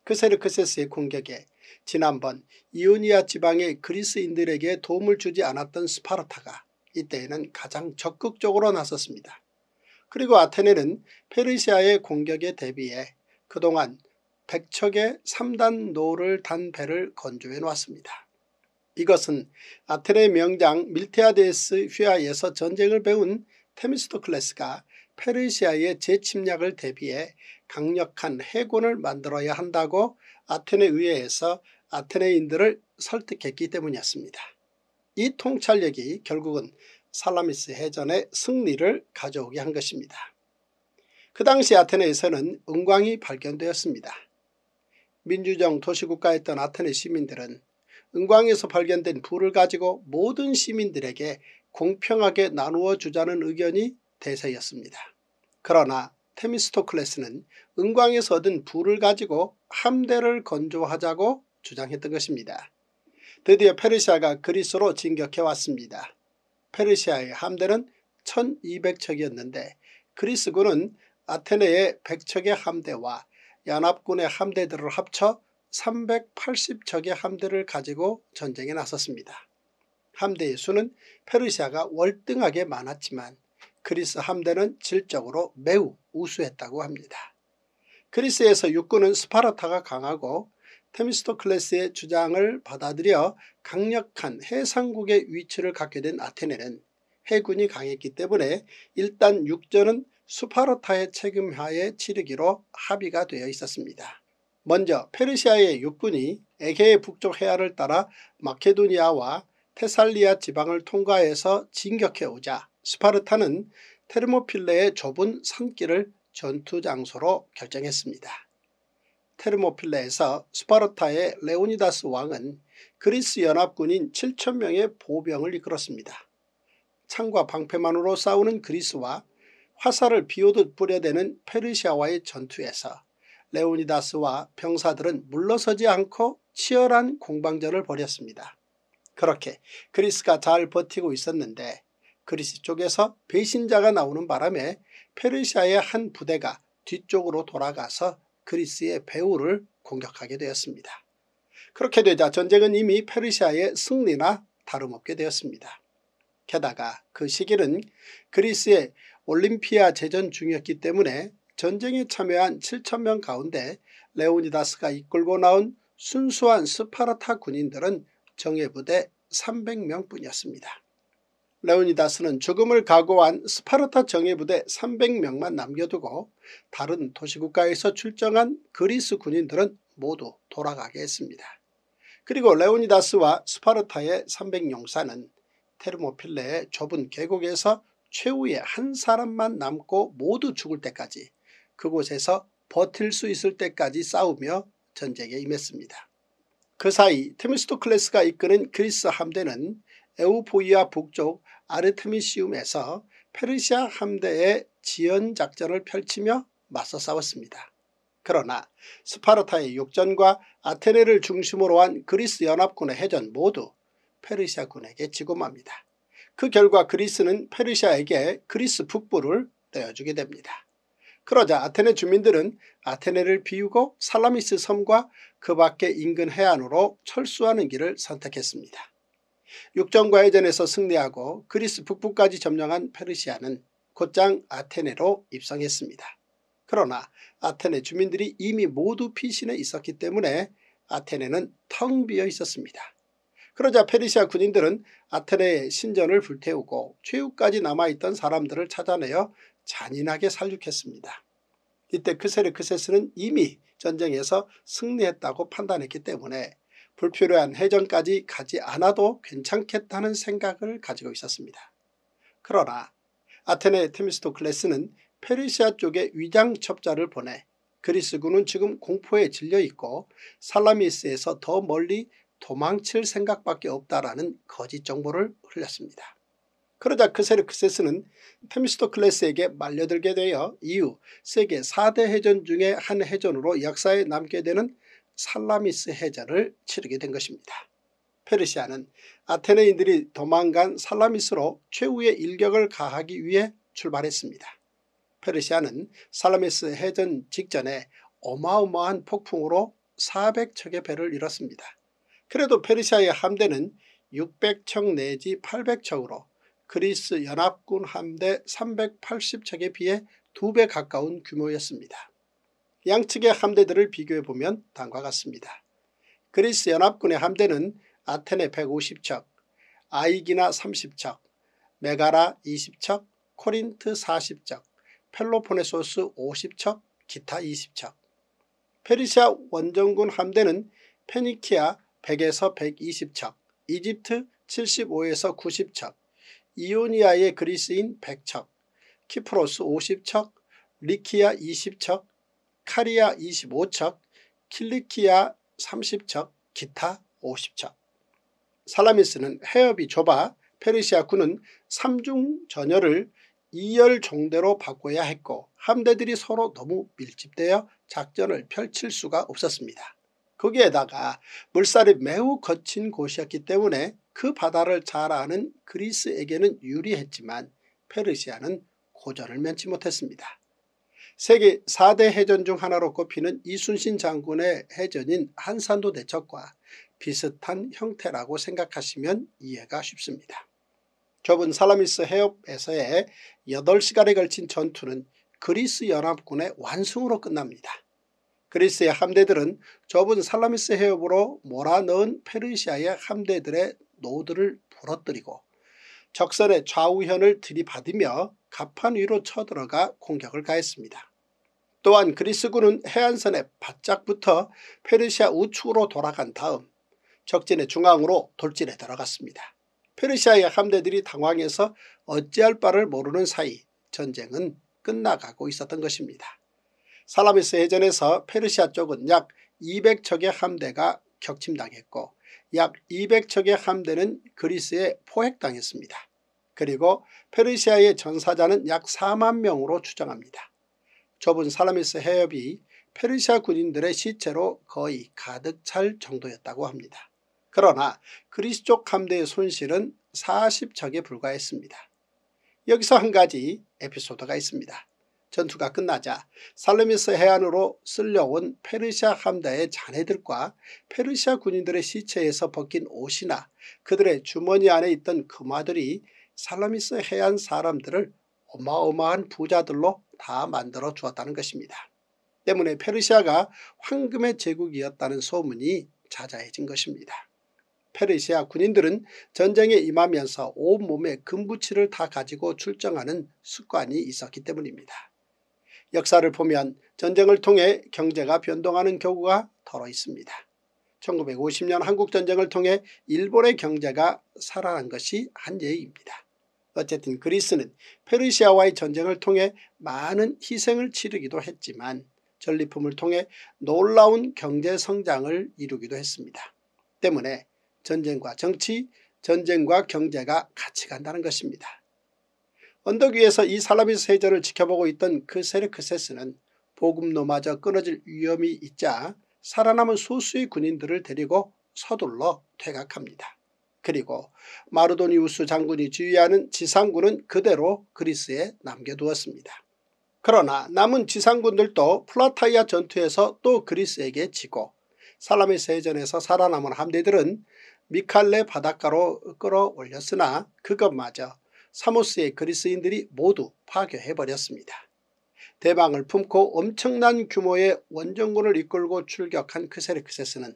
크세르크세스의 공격에 지난번 이오니아 지방의 그리스인들에게 도움을 주지 않았던 스파르타가 이때에는 가장 적극적으로 나섰습니다. 그리고 아테네는 페르시아의 공격에 대비해 그동안 백척의 3단 노를 단 배를 건조해 놓았습니다. 이것은 아테네 명장 밀테아데스 휘하에서 전쟁을 배운 테미스토클레스가 페르시아의 재침략을 대비해 강력한 해군을 만들어야 한다고 아테네 의회에서 아테네인들을 설득했기 때문이었습니다. 이 통찰력이 결국은 살라미스 해전의 승리를 가져오게 한 것입니다. 그 당시 아테네에서는 은광이 발견되었습니다. 민주정 도시국가였던 아테네 시민들은 은광에서 발견된 불을 가지고 모든 시민들에게 공평하게 나누어 주자는 의견이 대세였습니다. 그러나 테미스토클레스는 은광에서 얻은 불을 가지고 함대를 건조하자고 주장했던 것입니다. 드디어 페르시아가 그리스로 진격해왔습니다. 페르시아의 함대는 1200척이었는데 그리스군은 아테네의 100척의 함대와 연합군의 함대들을 합쳐 380척의 함대를 가지고 전쟁에 나섰습니다. 함대의 수는 페르시아가 월등하게 많았지만 그리스 함대는 질적으로 매우 우수했다고 합니다. 그리스에서 육군은 스파르타가 강하고 테미스토클레스의 주장을 받아들여 강력한 해상국의 위치를 갖게 된 아테네는 해군이 강했기 때문에 일단 육전은 스파르타의 책임하에 치르기로 합의가 되어 있었습니다. 먼저 페르시아의 육군이 에게의 북쪽 해안을 따라 마케도니아와 테살리아 지방을 통과해서 진격해 오자 스파르타는 테르모필레의 좁은 산길을 전투 장소로 결정했습니다. 테르모필레에서 스파르타의 레오니다스 왕은 그리스 연합군인 7천명의 보병을 이끌었습니다. 창과 방패만으로 싸우는 그리스와 화살을 비오듯 뿌려대는 페르시아와의 전투에서 레오니다스와 병사들은 물러서지 않고 치열한 공방전을 벌였습니다. 그렇게 그리스가 잘 버티고 있었는데 그리스 쪽에서 배신자가 나오는 바람에 페르시아의 한 부대가 뒤쪽으로 돌아가서 그리스의 배후를 공격하게 되었습니다. 그렇게 되자 전쟁은 이미 페르시아의 승리나 다름없게 되었습니다. 게다가 그 시기는 그리스의 올림피아 제전 중이었기 때문에 전쟁에 참여한 7천명 가운데 레오니다스가 이끌고 나온 순수한 스파르타 군인들은 정예부대 300명뿐이었습니다. 레오니다스는 죽음을 각오한 스파르타 정예부대 300명만 남겨두고 다른 도시국가에서 출정한 그리스 군인들은 모두 돌아가게 했습니다. 그리고 레오니다스와 스파르타의 300용사는 테르모필레의 좁은 계곡에서 최후의 한 사람만 남고 모두 죽을 때까지 그곳에서 버틸 수 있을 때까지 싸우며 전쟁에 임했습니다. 그 사이 테미스토클레스가 이끄는 그리스 함대는 에우포이아 북쪽 아르테미시움에서 페르시아 함대의 지연 작전을 펼치며 맞서 싸웠습니다. 그러나 스파르타의 육전과 아테네를 중심으로 한 그리스 연합군의 해전 모두 페르시아군에게 지고 맙니다. 그 결과 그리스는 페르시아에게 그리스 북부를 떼어주게 됩니다. 그러자 아테네 주민들은 아테네를 비우고 살라미스 섬과 그 밖의 인근 해안으로 철수하는 길을 선택했습니다. 육전과 해전에서 승리하고 그리스 북부까지 점령한 페르시아는 곧장 아테네로 입성했습니다. 그러나 아테네 주민들이 이미 모두 피신해 있었기 때문에 아테네는 텅 비어 있었습니다. 그러자 페르시아 군인들은 아테네의 신전을 불태우고 최후까지 남아있던 사람들을 찾아내어 잔인하게 살륙했습니다 이때 크세르크세스는 이미 전쟁에서 승리했다고 판단했기 때문에 불필요한 해전까지 가지 않아도 괜찮겠다는 생각을 가지고 있었습니다. 그러나 아테네 테미스토클레스는 페르시아 쪽에 위장 첩자를 보내 그리스군은 지금 공포에 질려 있고 살라미스에서 더 멀리 도망칠 생각밖에 없다라는 거짓 정보를 흘렸습니다. 그러자 크세르크세스는 테미스토클레스에게 말려들게 되어 이후 세계 4대 해전 중에 한 해전으로 역사에 남게 되는 살라미스 해전을 치르게 된 것입니다. 페르시아는 아테네인들이 도망간 살라미스로 최후의 일격을 가하기 위해 출발했습니다. 페르시아는 살라미스 해전 직전에 어마어마한 폭풍으로 400척의 배를 잃었습니다. 그래도 페르시아의 함대는 600척 내지 800척으로 그리스 연합군 함대 380척에 비해 2배 가까운 규모였습니다. 양측의 함대들을 비교해보면 다음과 같습니다. 그리스 연합군의 함대는 아테네 150척, 아이기나 30척, 메가라 20척, 코린트 40척, 펠로포네소스 50척, 기타 20척. 페르시아 원정군 함대는 페니키아 100에서 120척, 이집트 75에서 90척, 이오니아의 그리스인 100척, 키프로스 50척, 리키아 20척, 카리아 25척, 킬리키아 30척, 기타 50척. 살라미스는 해협이 좁아 페르시아 군은 3중 전열을 2열 정대로 바꿔야 했고 함대들이 서로 너무 밀집되어 작전을 펼칠 수가 없었습니다. 거기에다가 물살이 매우 거친 곳이었기 때문에 그 바다를 잘 아는 그리스에게는 유리했지만 페르시아는 고전을 면치 못했습니다. 세계 4대 해전 중 하나로 꼽히는 이순신 장군의 해전인 한산도 대첩과 비슷한 형태라고 생각하시면 이해가 쉽습니다. 좁은 살라미스 해협에서의 8시간에 걸친 전투는 그리스 연합군의 완승으로 끝납니다. 그리스의 함대들은 좁은 살라미스 해협으로 몰아넣은 페르시아의 함대들의 노드를 부러뜨리고 적선의 좌우현을 들이받으며 갑판 위로 쳐들어가 공격을 가했습니다. 또한 그리스군은 해안선에 바짝 붙어 페르시아 우측으로 돌아간 다음 적진의 중앙으로 돌진해 들어갔습니다. 페르시아의 함대들이 당황해서 어찌할 바를 모르는 사이 전쟁은 끝나가고 있었던 것입니다. 살라미스 해전에서 페르시아 쪽은 약 200척의 함대가 격침당했고 약 200척의 함대는 그리스에 포획당했습니다. 그리고 페르시아의 전사자는 약 4만 명으로 추정합니다. 좁은 살라미스 해협이 페르시아 군인들의 시체로 거의 가득 찰 정도였다고 합니다. 그러나 그리스족 함대의 손실은 40척에 불과했습니다. 여기서 한 가지 에피소드가 있습니다. 전투가 끝나자 살레미스 해안으로 쓸려온 페르시아 함대의 자네들과 페르시아 군인들의 시체에서 벗긴 옷이나 그들의 주머니 안에 있던 금화들이 살라미스 해안 사람들을 어마어마한 부자들로 다 만들어 주었다는 것입니다. 때문에 페르시아가 황금의 제국이었다는 소문이 자자해진 것입니다. 페르시아 군인들은 전쟁에 임하면서 온몸에 금부치를 다 가지고 출정하는 습관이 있었기 때문입니다. 역사를 보면 전쟁을 통해 경제가 변동하는 경우가 더러 있습니다. 1950년 한국전쟁을 통해 일본의 경제가 살아난 것이 한 예입니다. 어쨌든 그리스는 페르시아와의 전쟁을 통해 많은 희생을 치르기도 했지만 전리품을 통해 놀라운 경제성장을 이루기도 했습니다. 때문에 전쟁과 정치, 전쟁과 경제가 같이 간다는 것입니다. 언덕 위에서 이 살라비스 해저를 지켜보고 있던 그 세르크세스는 보급로마저 끊어질 위험이 있자 살아남은 소수의 군인들을 데리고 서둘러 퇴각합니다. 그리고 마르도니우스 장군이 지휘하는 지상군은 그대로 그리스에 남겨두었습니다. 그러나 남은 지상군들도 플라타이아 전투에서 또 그리스에게 지고 살라미세전에서 살아남은 함대들은 미칼레 바닷가로 끌어올렸으나 그것마저 사모스의 그리스인들이 모두 파괴해버렸습니다. 대방을 품고 엄청난 규모의 원정군을 이끌고 출격한 크세르크세스는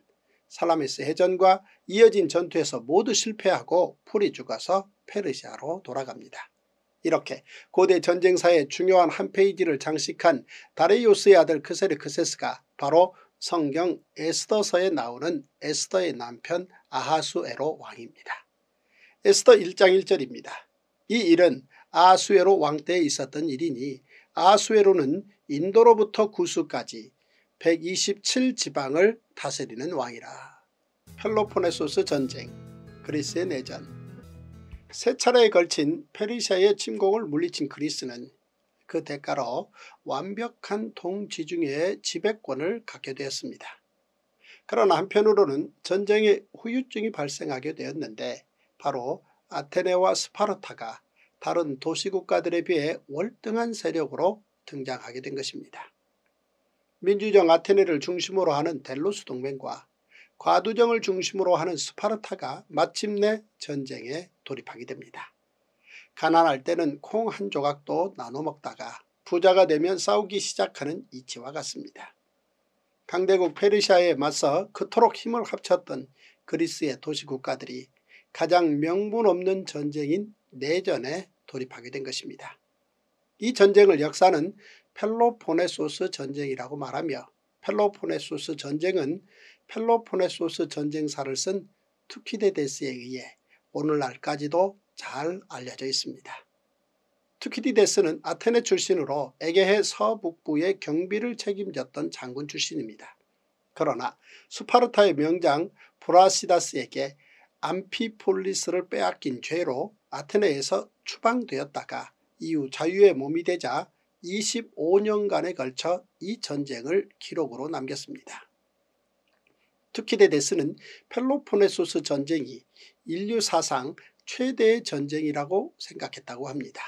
살라미스 해전과 이어진 전투에서 모두 실패하고 풀이 죽어서 페르시아로 돌아갑니다. 이렇게 고대 전쟁사의 중요한 한 페이지를 장식한 다레이오스의 아들 크세르크세스가 바로 성경 에스더서에 나오는 에스더의 남편 아하수에로 왕입니다. 에스더 1장 1절입니다. 이 일은 아하수에로 왕 때에 있었던 일이니 아하수에로는 인도로부터 구수까지 127지방을 다스리는 왕이라. 펠로폰네소스 전쟁, 그리스의 내전 세 차례에 걸친 페르시아의 침공을 물리친 그리스는 그 대가로 완벽한 동지중해의 지배권을 갖게 되었습니다. 그러나 한편으로는 전쟁의 후유증이 발생하게 되었는데 바로 아테네와 스파르타가 다른 도시국가들에 비해 월등한 세력으로 등장하게 된 것입니다. 민주정 아테네를 중심으로 하는 델로스 동맹과 과두정을 중심으로 하는 스파르타가 마침내 전쟁에 돌입하게 됩니다. 가난할 때는 콩 한 조각도 나눠 먹다가 부자가 되면 싸우기 시작하는 이치와 같습니다. 강대국 페르시아에 맞서 그토록 힘을 합쳤던 그리스의 도시국가들이 가장 명분 없는 전쟁인 내전에 돌입하게 된 것입니다. 이 전쟁을 역사는 펠로포네소스 전쟁이라고 말하며 펠로포네소스 전쟁은 펠로포네소스 전쟁사를 쓴 투키데데스에 의해 오늘날까지도 잘 알려져 있습니다. 투키디데스는 아테네 출신으로 에게해 서북부의 경비를 책임졌던 장군 출신입니다. 그러나 스파르타의 명장 브라시다스에게 암피폴리스를 빼앗긴 죄로 아테네에서 추방되었다가 이후 자유의 몸이 되자 25년간에 걸쳐 이 전쟁을 기록으로 남겼습니다. 투키데데스는 펠로폰네소스 전쟁이 인류 사상 최대의 전쟁이라고 생각했다고 합니다.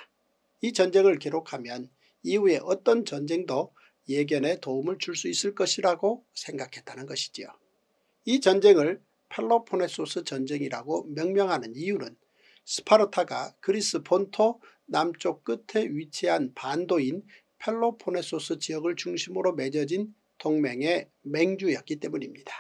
이 전쟁을 기록하면 이후에 어떤 전쟁도 예견에 도움을 줄 수 있을 것이라고 생각했다는 것이지요. 이 전쟁을 펠로폰네소스 전쟁이라고 명명하는 이유는 스파르타가 그리스 본토 남쪽 끝에 위치한 반도인 펠로포네소스 지역을 중심으로 맺어진 동맹의 맹주였기 때문입니다.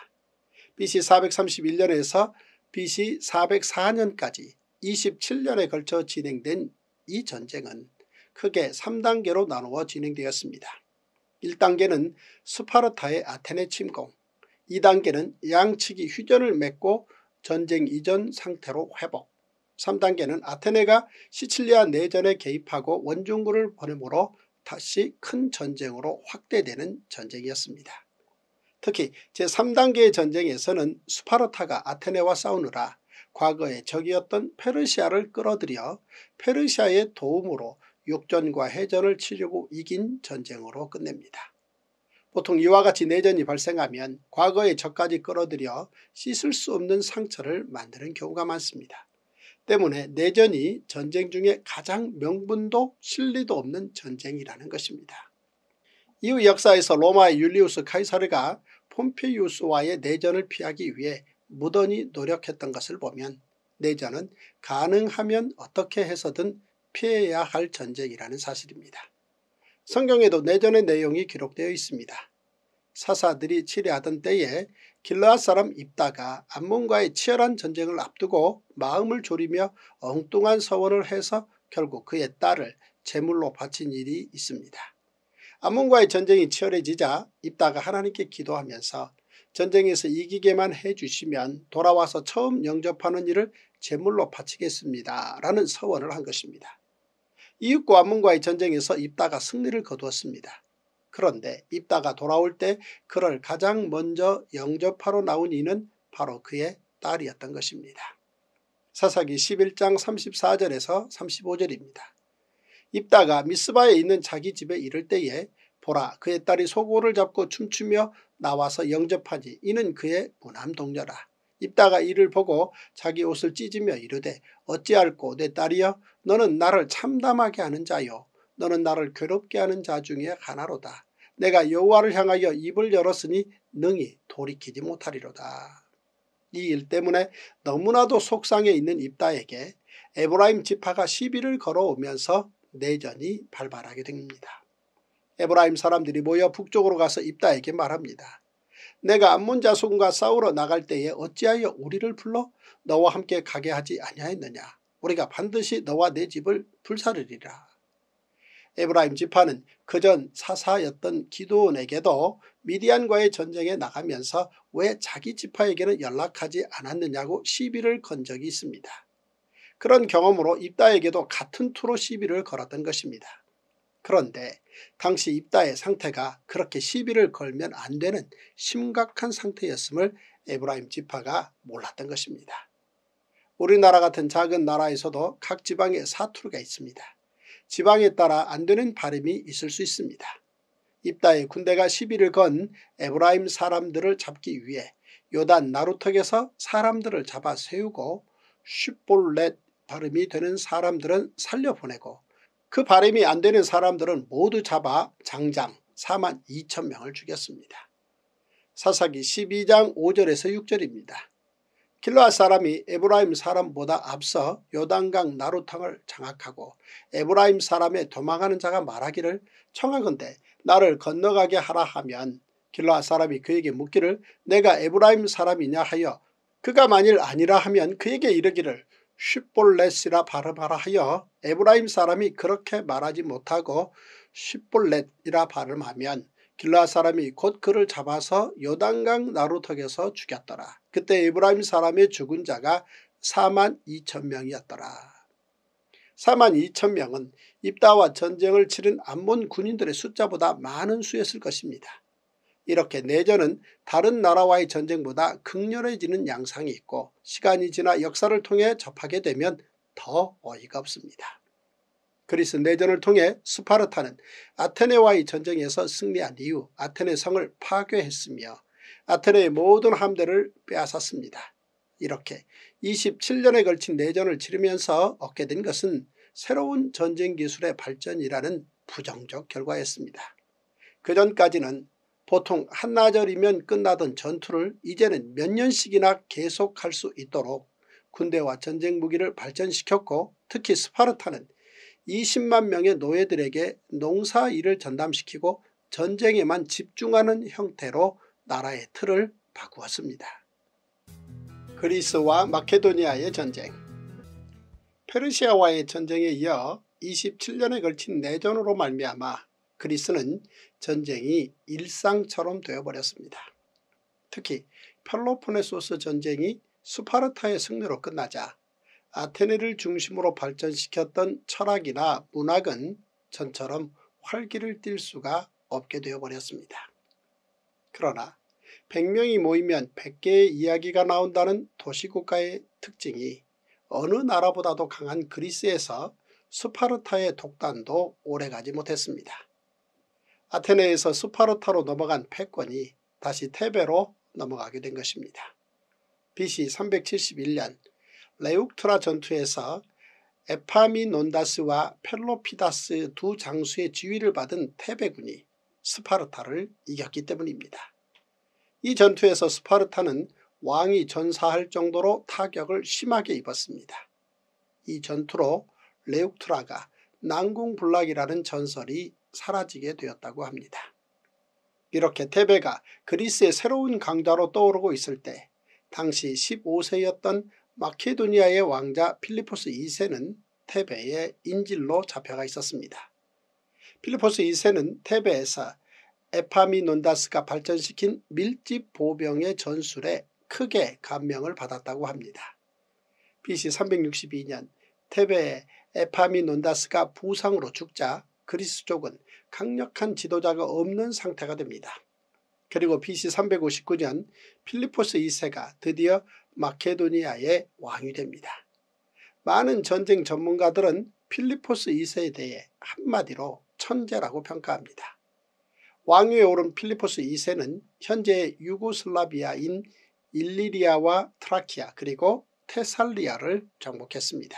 BC 431년에서 BC 404년까지 27년에 걸쳐 진행된 이 전쟁은 크게 3단계로 나누어 진행되었습니다. 1단계는 스파르타의 아테네 침공, 2단계는 양측이 휴전을 맺고 전쟁 이전 상태로 회복, 3단계는 아테네가 시칠리아 내전에 개입하고 원중군을 보내므로 다시 큰 전쟁으로 확대되는 전쟁이었습니다. 특히 제3단계의 전쟁에서는 스파르타가 아테네와 싸우느라 과거의 적이었던 페르시아를 끌어들여 페르시아의 도움으로 육전과 해전을 치르고 이긴 전쟁으로 끝냅니다. 보통 이와 같이 내전이 발생하면 과거의 적까지 끌어들여 씻을 수 없는 상처를 만드는 경우가 많습니다. 때문에 내전이 전쟁 중에 가장 명분도 실리도 없는 전쟁이라는 것입니다. 이후 역사에서 로마의 율리우스 카이사르가 폼페이우스와의 내전을 피하기 위해 무던히 노력했던 것을 보면 내전은 가능하면 어떻게 해서든 피해야 할 전쟁이라는 사실입니다. 성경에도 내전의 내용이 기록되어 있습니다. 사사들이 치례하던 때에 길라앗 사람 입다가 암몬과의 치열한 전쟁을 앞두고 마음을 졸이며 엉뚱한 서원을 해서 결국 그의 딸을 제물로 바친 일이 있습니다. 암몬과의 전쟁이 치열해지자 입다가 하나님께 기도하면서 전쟁에서 이기게만 해주시면 돌아와서 처음 영접하는 일을 제물로 바치겠습니다. 라는 서원을 한 것입니다. 이웃과 암몬과의 전쟁에서 입다가 승리를 거두었습니다. 그런데 입다가 돌아올 때 그를 가장 먼저 영접하러 나온 이는 바로 그의 딸이었던 것입니다. 사사기 11장 34절에서 35절입니다. 입다가 미스바에 있는 자기 집에 이를 때에 보라 그의 딸이 소고를 잡고 춤추며 나와서 영접하지 이는 그의 무남 동녀라 입다가 이를 보고 자기 옷을 찢으며 이르되 어찌할꼬 내 딸이여 너는 나를 참담하게 하는 자요 너는 나를 괴롭게 하는 자 중에 하나로다. 내가 여호와를 향하여 입을 열었으니 능히 돌이키지 못하리로다. 이 일 때문에 너무나도 속상해 있는 입다에게 에브라임 지파가 시비를 걸어오면서 내전이 발발하게 됩니다. 에브라임 사람들이 모여 북쪽으로 가서 입다에게 말합니다. 내가 암몬 자손과 싸우러 나갈 때에 어찌하여 우리를 불러 너와 함께 가게 하지 아니하였느냐. 우리가 반드시 너와 내 집을 불사르리라. 에브라임 지파는 그전 사사였던 기도원에게도 미디안과의 전쟁에 나가면서 왜 자기 지파에게는 연락하지 않았느냐고 시비를 건 적이 있습니다. 그런 경험으로 입다에게도 같은 투로 시비를 걸었던 것입니다. 그런데 당시 입다의 상태가 그렇게 시비를 걸면 안 되는 심각한 상태였음을 에브라임 지파가 몰랐던 것입니다. 우리나라 같은 작은 나라에서도 각 지방에 사투르가 있습니다. 지방에 따라 안 되는 발음이 있을 수 있습니다. 입다의 군대가 시비를 건 에브라임 사람들을 잡기 위해 요단 나루턱에서 사람들을 잡아 세우고 슈볼렛 발음이 되는 사람들은 살려보내고 그 발음이 안 되는 사람들은 모두 잡아 장장 4만 2천명을 죽였습니다. 사사기 12장 5절에서 6절입니다. 길라앗 사람이 에브라임 사람보다 앞서 요단강 나루탕을 장악하고 에브라임 사람의 도망하는 자가 말하기를 청하건대 나를 건너가게 하라 하면 길라앗 사람이 그에게 묻기를 내가 에브라임 사람이냐 하여 그가 만일 아니라 하면 그에게 이르기를 슈볼렛이라 발음하라 하여 에브라임 사람이 그렇게 말하지 못하고 슈볼렛이라 발음하면 길라 사람이 곧 그를 잡아서 요단강 나루턱에서 죽였더라. 그때 이브라임 사람의 죽은 자가 4만 2천 명이었더라. 4만 2천 명은 입다와 전쟁을 치른 암몬 군인들의 숫자보다 많은 수였을 것입니다. 이렇게 내전은 다른 나라와의 전쟁보다 극렬해지는 양상이 있고 시간이 지나 역사를 통해 접하게 되면 더 어이가 없습니다. 그리스 내전을 통해 스파르타는 아테네와의 전쟁에서 승리한 이후 아테네 성을 파괴했으며 아테네의 모든 함대를 빼앗았습니다. 이렇게 27년에 걸친 내전을 치르면서 얻게 된 것은 새로운 전쟁 기술의 발전이라는 부정적 결과였습니다. 그전까지는 보통 한나절이면 끝나던 전투를 이제는 몇 년씩이나 계속할 수 있도록 군대와 전쟁 무기를 발전시켰고 특히 스파르타는 20만 명의 노예들에게 농사 일을 전담시키고 전쟁에만 집중하는 형태로 나라의 틀을 바꾸었습니다. 그리스와 마케도니아의 전쟁 페르시아와의 전쟁에 이어 27년에 걸친 내전으로 말미암아 그리스는 전쟁이 일상처럼 되어버렸습니다. 특히 펠로폰네소스 전쟁이 스파르타의 승리로 끝나자 아테네를 중심으로 발전시켰던 철학이나 문학은 전처럼 활기를 띨 수가 없게 되어버렸습니다. 그러나 100명이 모이면 100개의 이야기가 나온다는 도시국가의 특징이 어느 나라보다도 강한 그리스에서 스파르타의 독단도 오래가지 못했습니다. 아테네에서 스파르타로 넘어간 패권이 다시 테베로 넘어가게 된 것입니다. BC 371년 레욱트라 전투에서 에파미논다스와 펠로피다스 두 장수의 지휘를 받은 테베군이 스파르타를 이겼기 때문입니다. 이 전투에서 스파르타는 왕이 전사할 정도로 타격을 심하게 입었습니다. 이 전투로 레욱트라가 난공불락이라는 전설이 사라지게 되었다고 합니다. 이렇게 테베가 그리스의 새로운 강자로 떠오르고 있을 때 당시 15세였던 마케도니아의 왕자 필리포스 2세는 테베의 인질로 잡혀가 있었습니다. 필리포스 2세는 테베에서 에파미논다스가 발전시킨 밀집 보병의 전술에 크게 감명을 받았다고 합니다. BC 362년 테베의 에파미논다스가 부상으로 죽자 그리스 쪽은 강력한 지도자가 없는 상태가 됩니다. 그리고 BC 359년 필리포스 2세가 드디어 마케도니아의 왕이 됩니다. 많은 전쟁 전문가들은 필리포스 2세에 대해 한마디로 천재라고 평가합니다. 왕위에 오른 필리포스 2세는 현재 유고슬라비아인 일리리아와 트라키아 그리고 테살리아를 정복했습니다.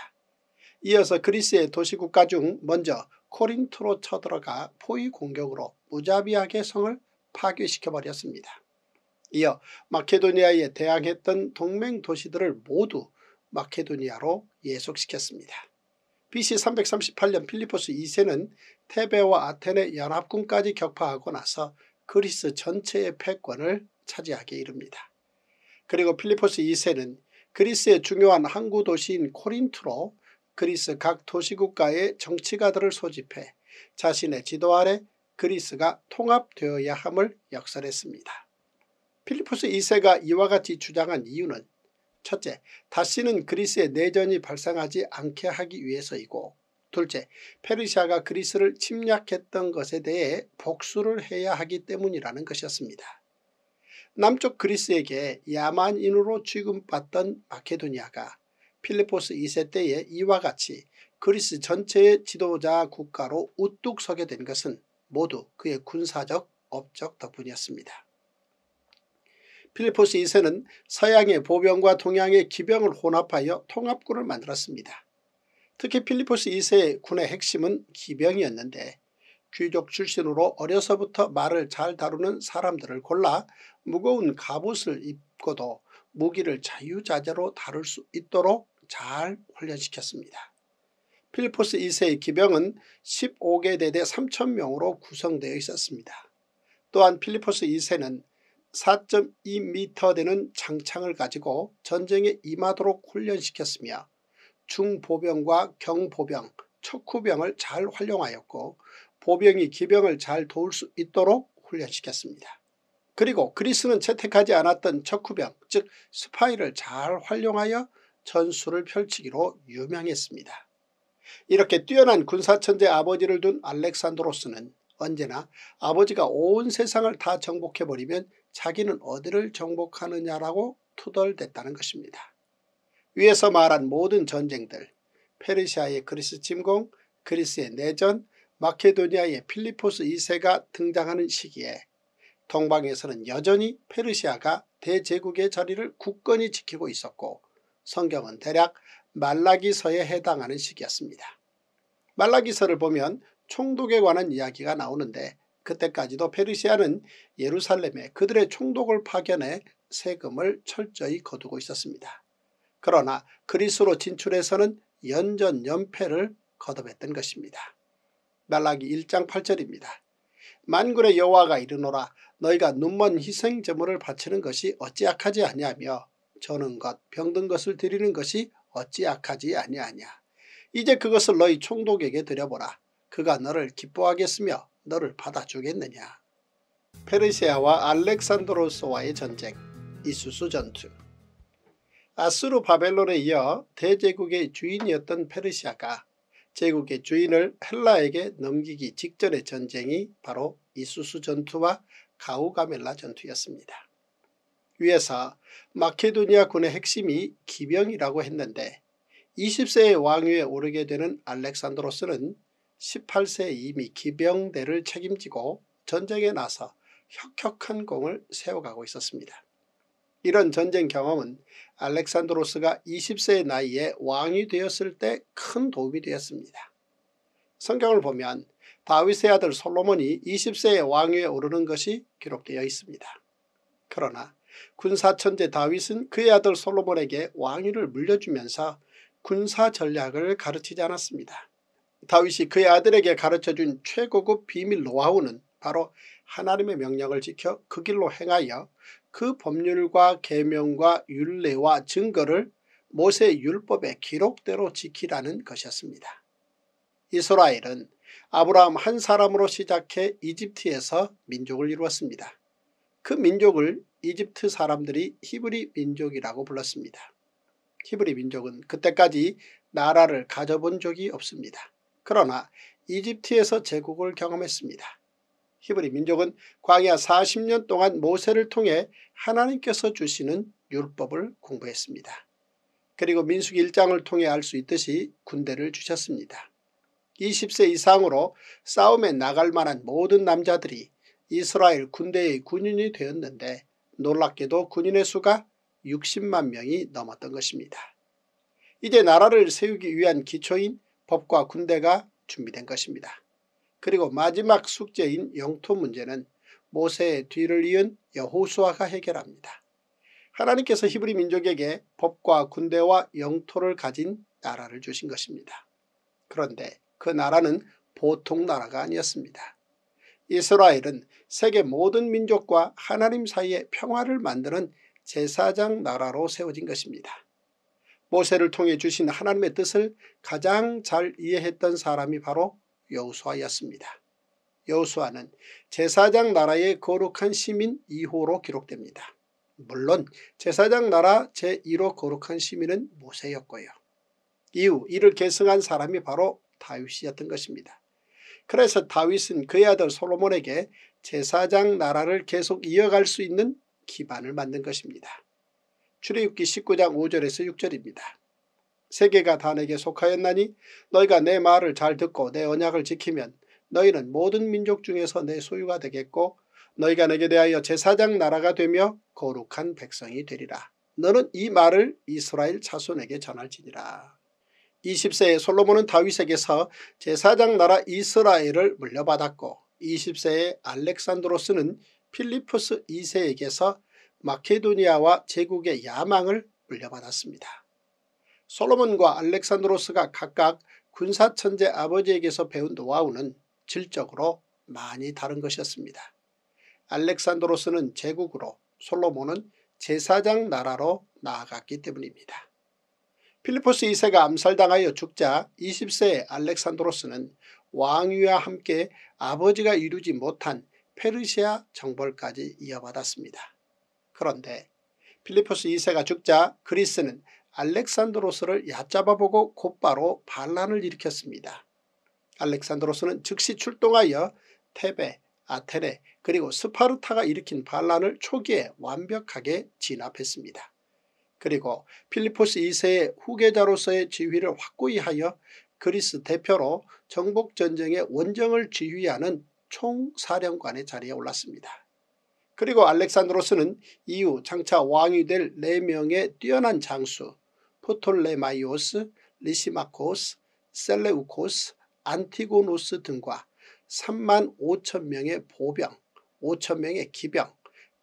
이어서 그리스의 도시국가 중 먼저 코린트로 쳐들어가 포위 공격으로 무자비하게 성을 파괴시켜버렸습니다. 이어 마케도니아에 대항했던 동맹 도시들을 모두 마케도니아로 예속시켰습니다. BC 338년 필리포스 2세는 테베와 아테네 연합군까지 격파하고 나서 그리스 전체의 패권을 차지하게 이릅니다. 그리고 필리포스 2세는 그리스의 중요한 항구 도시인 코린트로 그리스 각 도시국가의 정치가들을 소집해 자신의 지도 아래 그리스가 통합되어야 함을 역설했습니다. 필리포스 2세가 이와 같이 주장한 이유는 첫째, 다시는 그리스의 내전이 발생하지 않게 하기 위해서이고 둘째, 페르시아가 그리스를 침략했던 것에 대해 복수를 해야 하기 때문이라는 것이었습니다. 남쪽 그리스에게 야만인으로 취급받던 마케도니아가 필리포스 2세 때에 이와 같이 그리스 전체의 지도자 국가로 우뚝 서게 된 것은 모두 그의 군사적 업적 덕분이었습니다. 필리포스 2세는 서양의 보병과 동양의 기병을 혼합하여 통합군을 만들었습니다. 특히 필리포스 2세의 군의 핵심은 기병이었는데 귀족 출신으로 어려서부터 말을 잘 다루는 사람들을 골라 무거운 갑옷을 입고도 무기를 자유자재로 다룰 수 있도록 잘 훈련시켰습니다. 필포스 2세의 기병은 15개 대대 3천명으로 구성되어 있었습니다. 또한 필리포스 2세는 4.2m 되는 장창을 가지고 전쟁에 임하도록 훈련시켰으며 중보병과 경보병, 척후병을 잘 활용하였고 보병이 기병을 잘 도울 수 있도록 훈련시켰습니다. 그리고 그리스는 채택하지 않았던 척후병 즉 스파이를 잘 활용하여 전술을 펼치기로 유명했습니다. 이렇게 뛰어난 군사천재 아버지를 둔 알렉산드로스는 언제나 아버지가 온 세상을 다 정복해버리면 자기는 어디를 정복하느냐라고 투덜댔다는 것입니다. 위에서 말한 모든 전쟁들 페르시아의 그리스 침공, 그리스의 내전, 마케도니아의 필리포스 2세가 등장하는 시기에 동방에서는 여전히 페르시아가 대제국의 자리를 굳건히 지키고 있었고 성경은 대략 말라기서에 해당하는 시기였습니다. 말라기서를 보면 총독에 관한 이야기가 나오는데 그때까지도 페르시아는 예루살렘에 그들의 총독을 파견해 세금을 철저히 거두고 있었습니다. 그러나 그리스로 진출해서는 연전연패를 거듭했던 것입니다. 말라기 1장 8절입니다. 만군의 여호와가 이르노라 너희가 눈먼 희생제물을 바치는 것이 어찌 악하지 않냐며 저는 것 병든 것을 드리는 것이 어찌 악하지 아니하냐. 이제 그것을 너희 총독에게 드려보라. 그가 너를 기뻐하겠으며 너를 받아주겠느냐. 페르시아와 알렉산드로스와의 전쟁, 이수수 전투 아수르 바벨론에 이어 대제국의 주인이었던 페르시아가 제국의 주인을 헬라에게 넘기기 직전의 전쟁이 바로 이수수 전투와 가우가멜라 전투였습니다. 위에서 마케도니아 군의 핵심이 기병이라고 했는데 20세의 왕위에 오르게 되는 알렉산드로스는 18세에 이미 기병대를 책임지고 전쟁에 나서 혁혁한 공을 세워가고 있었습니다. 이런 전쟁 경험은 알렉산드로스가 20세의 나이에 왕이 되었을 때 큰 도움이 되었습니다. 성경을 보면 다윗의 아들 솔로몬이 20세의 왕위에 오르는 것이 기록되어 있습니다. 그러나 군사천재 다윗은 그의 아들 솔로몬에게 왕위를 물려주면서 군사 전략을 가르치지 않았습니다. 다윗이 그의 아들에게 가르쳐준 최고급 비밀 노하우는 바로 하나님의 명령을 지켜 그 길로 행하여 그 법률과 계명과 윤례와 증거를 모세 율법의 기록대로 지키라는 것이었습니다. 이스라엘은 아브라함 한 사람으로 시작해 이집트에서 민족을 이루었습니다. 그 민족을 이집트 사람들이 히브리 민족이라고 불렀습니다. 히브리 민족은 그때까지 나라를 가져본 적이 없습니다. 그러나 이집트에서 제국을 경험했습니다. 히브리 민족은 광야 40년 동안 모세를 통해 하나님께서 주시는 율법을 공부했습니다. 그리고 민숙기 1장을 통해 알 수 있듯이 군대를 주셨습니다. 20세 이상으로 싸움에 나갈 만한 모든 남자들이 이스라엘 군대의 군인이 되었는데 놀랍게도 군인의 수가 60만 명이 넘었던 것입니다. 이제 나라를 세우기 위한 기초인 법과 군대가 준비된 것입니다. 그리고 마지막 숙제인 영토 문제는 모세의 뒤를 이은 여호수아가 해결합니다. 하나님께서 히브리 민족에게 법과 군대와 영토를 가진 나라를 주신 것입니다. 그런데 그 나라는 보통 나라가 아니었습니다. 이스라엘은 세계 모든 민족과 하나님 사이의 평화를 만드는 제사장 나라로 세워진 것입니다. 모세를 통해 주신 하나님의 뜻을 가장 잘 이해했던 사람이 바로 여우수아였습니다. 여우수아는 제사장 나라의 거룩한 시민 2호로 기록됩니다. 물론 제사장 나라 제1호 거룩한 시민은 모세였고요. 이후 이를 계승한 사람이 바로 다윗이었던 것입니다. 그래서 다윗은 그의 아들 솔로몬에게 제사장 나라를 계속 이어갈 수 있는 기반을 만든 것입니다. 출애굽기 19장 5절에서 6절입니다. 세계가 단에게 속하였나니 너희가 내 말을 잘 듣고 내 언약을 지키면 너희는 모든 민족 중에서 내 소유가 되겠고 너희가 내게 대하여 제사장 나라가 되며 거룩한 백성이 되리라. 너는 이 말을 이스라엘 자손에게 전할지니라. 20세에 솔로몬은 다윗에게서 제사장 나라 이스라엘을 물려받았고 20세에 알렉산드로스는 필리프스 2세에게서 마케도니아와 제국의 야망을 물려받았습니다. 솔로몬과 알렉산드로스가 각각 군사천재 아버지에게서 배운 노하우는 질적으로 많이 다른 것이었습니다. 알렉산드로스는 제국으로 솔로몬은 제사장 나라로 나아갔기 때문입니다. 필리포스 2세가 암살당하여 죽자 20세의 알렉산드로스는 왕위와 함께 아버지가 이루지 못한 페르시아 정벌까지 이어받았습니다. 그런데 필리포스 2세가 죽자 그리스는 알렉산드로스를 얕잡아보고 곧바로 반란을 일으켰습니다. 알렉산드로스는 즉시 출동하여 테베, 아테네 그리고 스파르타가 일으킨 반란을 초기에 완벽하게 진압했습니다. 그리고 필리포스 2세의 후계자로서의 지위를 확고히 하여 그리스 대표로 정복전쟁의 원정을 지휘하는 총사령관의 자리에 올랐습니다. 그리고 알렉산드로스는 이후 장차 왕이 될 4명의 뛰어난 장수 포톨레마이오스, 리시마코스, 셀레우코스, 안티고노스 등과 3만 5천명의 보병, 5천명의 기병,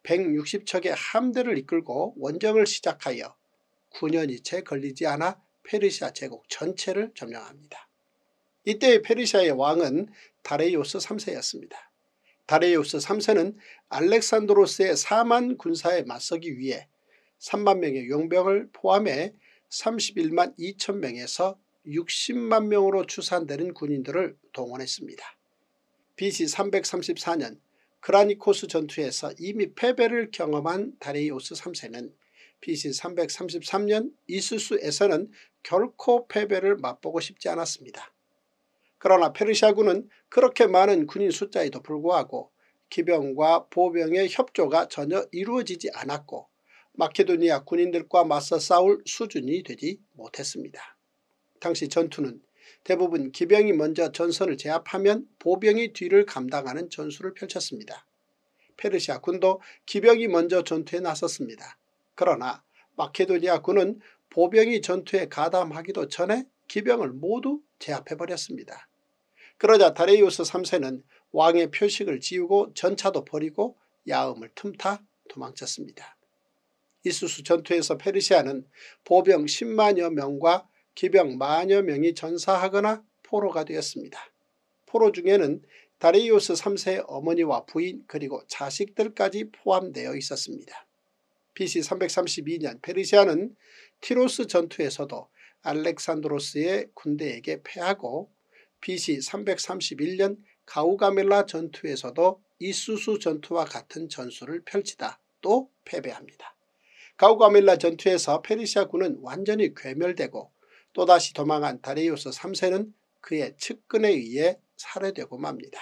160척의 함대를 이끌고 원정을 시작하여 9년이 채 걸리지 않아 페르시아 제국 전체를 점령합니다. 이때의 페르시아의 왕은 다레이오스 3세였습니다. 다레이오스 3세는 알렉산드로스의 4만 군사에 맞서기 위해 3만 명의 용병을 포함해 31만 2천 명에서 60만 명으로 추산되는 군인들을 동원했습니다. BC 334년 그라니코스 전투에서 이미 패배를 경험한 다레이오스 3세는 BC 333년 이스수에서는 결코 패배를 맛보고 싶지 않았습니다. 그러나 페르시아군은 그렇게 많은 군인 숫자에도 불구하고 기병과 보병의 협조가 전혀 이루어지지 않았고 마케도니아 군인들과 맞서 싸울 수준이 되지 못했습니다. 당시 전투는 대부분 기병이 먼저 전선을 제압하면 보병이 뒤를 감당하는 전술을 펼쳤습니다. 페르시아 군도 기병이 먼저 전투에 나섰습니다. 그러나 마케도니아 군은 보병이 전투에 가담하기도 전에 기병을 모두 제압해버렸습니다. 그러자 다레이우스 3세는 왕의 표식을 지우고 전차도 버리고 야음을 틈타 도망쳤습니다. 이수수 전투에서 페르시아는 보병 10만여 명과 기병 만여 명이 전사하거나 포로가 되었습니다. 포로 중에는 다리이오스 3세 어머니와 부인 그리고 자식들까지 포함되어 있었습니다. BC 332년 페르시아는 티로스 전투에서도 알렉산드로스의 군대에게 패하고 BC 331년 가우가멜라 전투에서도 이수수 전투와 같은 전술을 펼치다 또 패배합니다. 가우가멜라 전투에서 페르시아군은 완전히 괴멸되고 또다시 도망한 다리우스 3세는 그의 측근에 의해 살해되고 맙니다.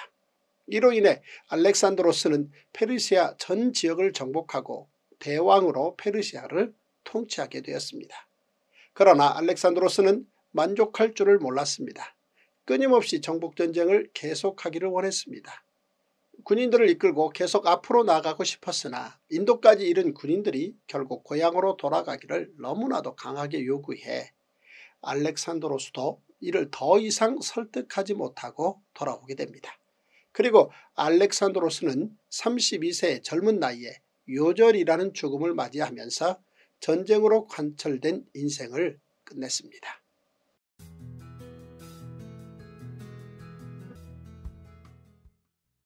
이로 인해 알렉산드로스는 페르시아 전 지역을 정복하고 대왕으로 페르시아를 통치하게 되었습니다. 그러나 알렉산드로스는 만족할 줄을 몰랐습니다. 끊임없이 정복전쟁을 계속하기를 원했습니다. 군인들을 이끌고 계속 앞으로 나가고 싶었으나 인도까지 잃은 군인들이 결국 고향으로 돌아가기를 너무나도 강하게 요구해 알렉산더로스도 이를 더 이상 설득하지 못하고 돌아오게 됩니다. 그리고 알렉산드로스는 32세의 젊은 나이에 요절이라는 죽음을 맞이하면서 전쟁으로 관철된 인생을 끝냈습니다.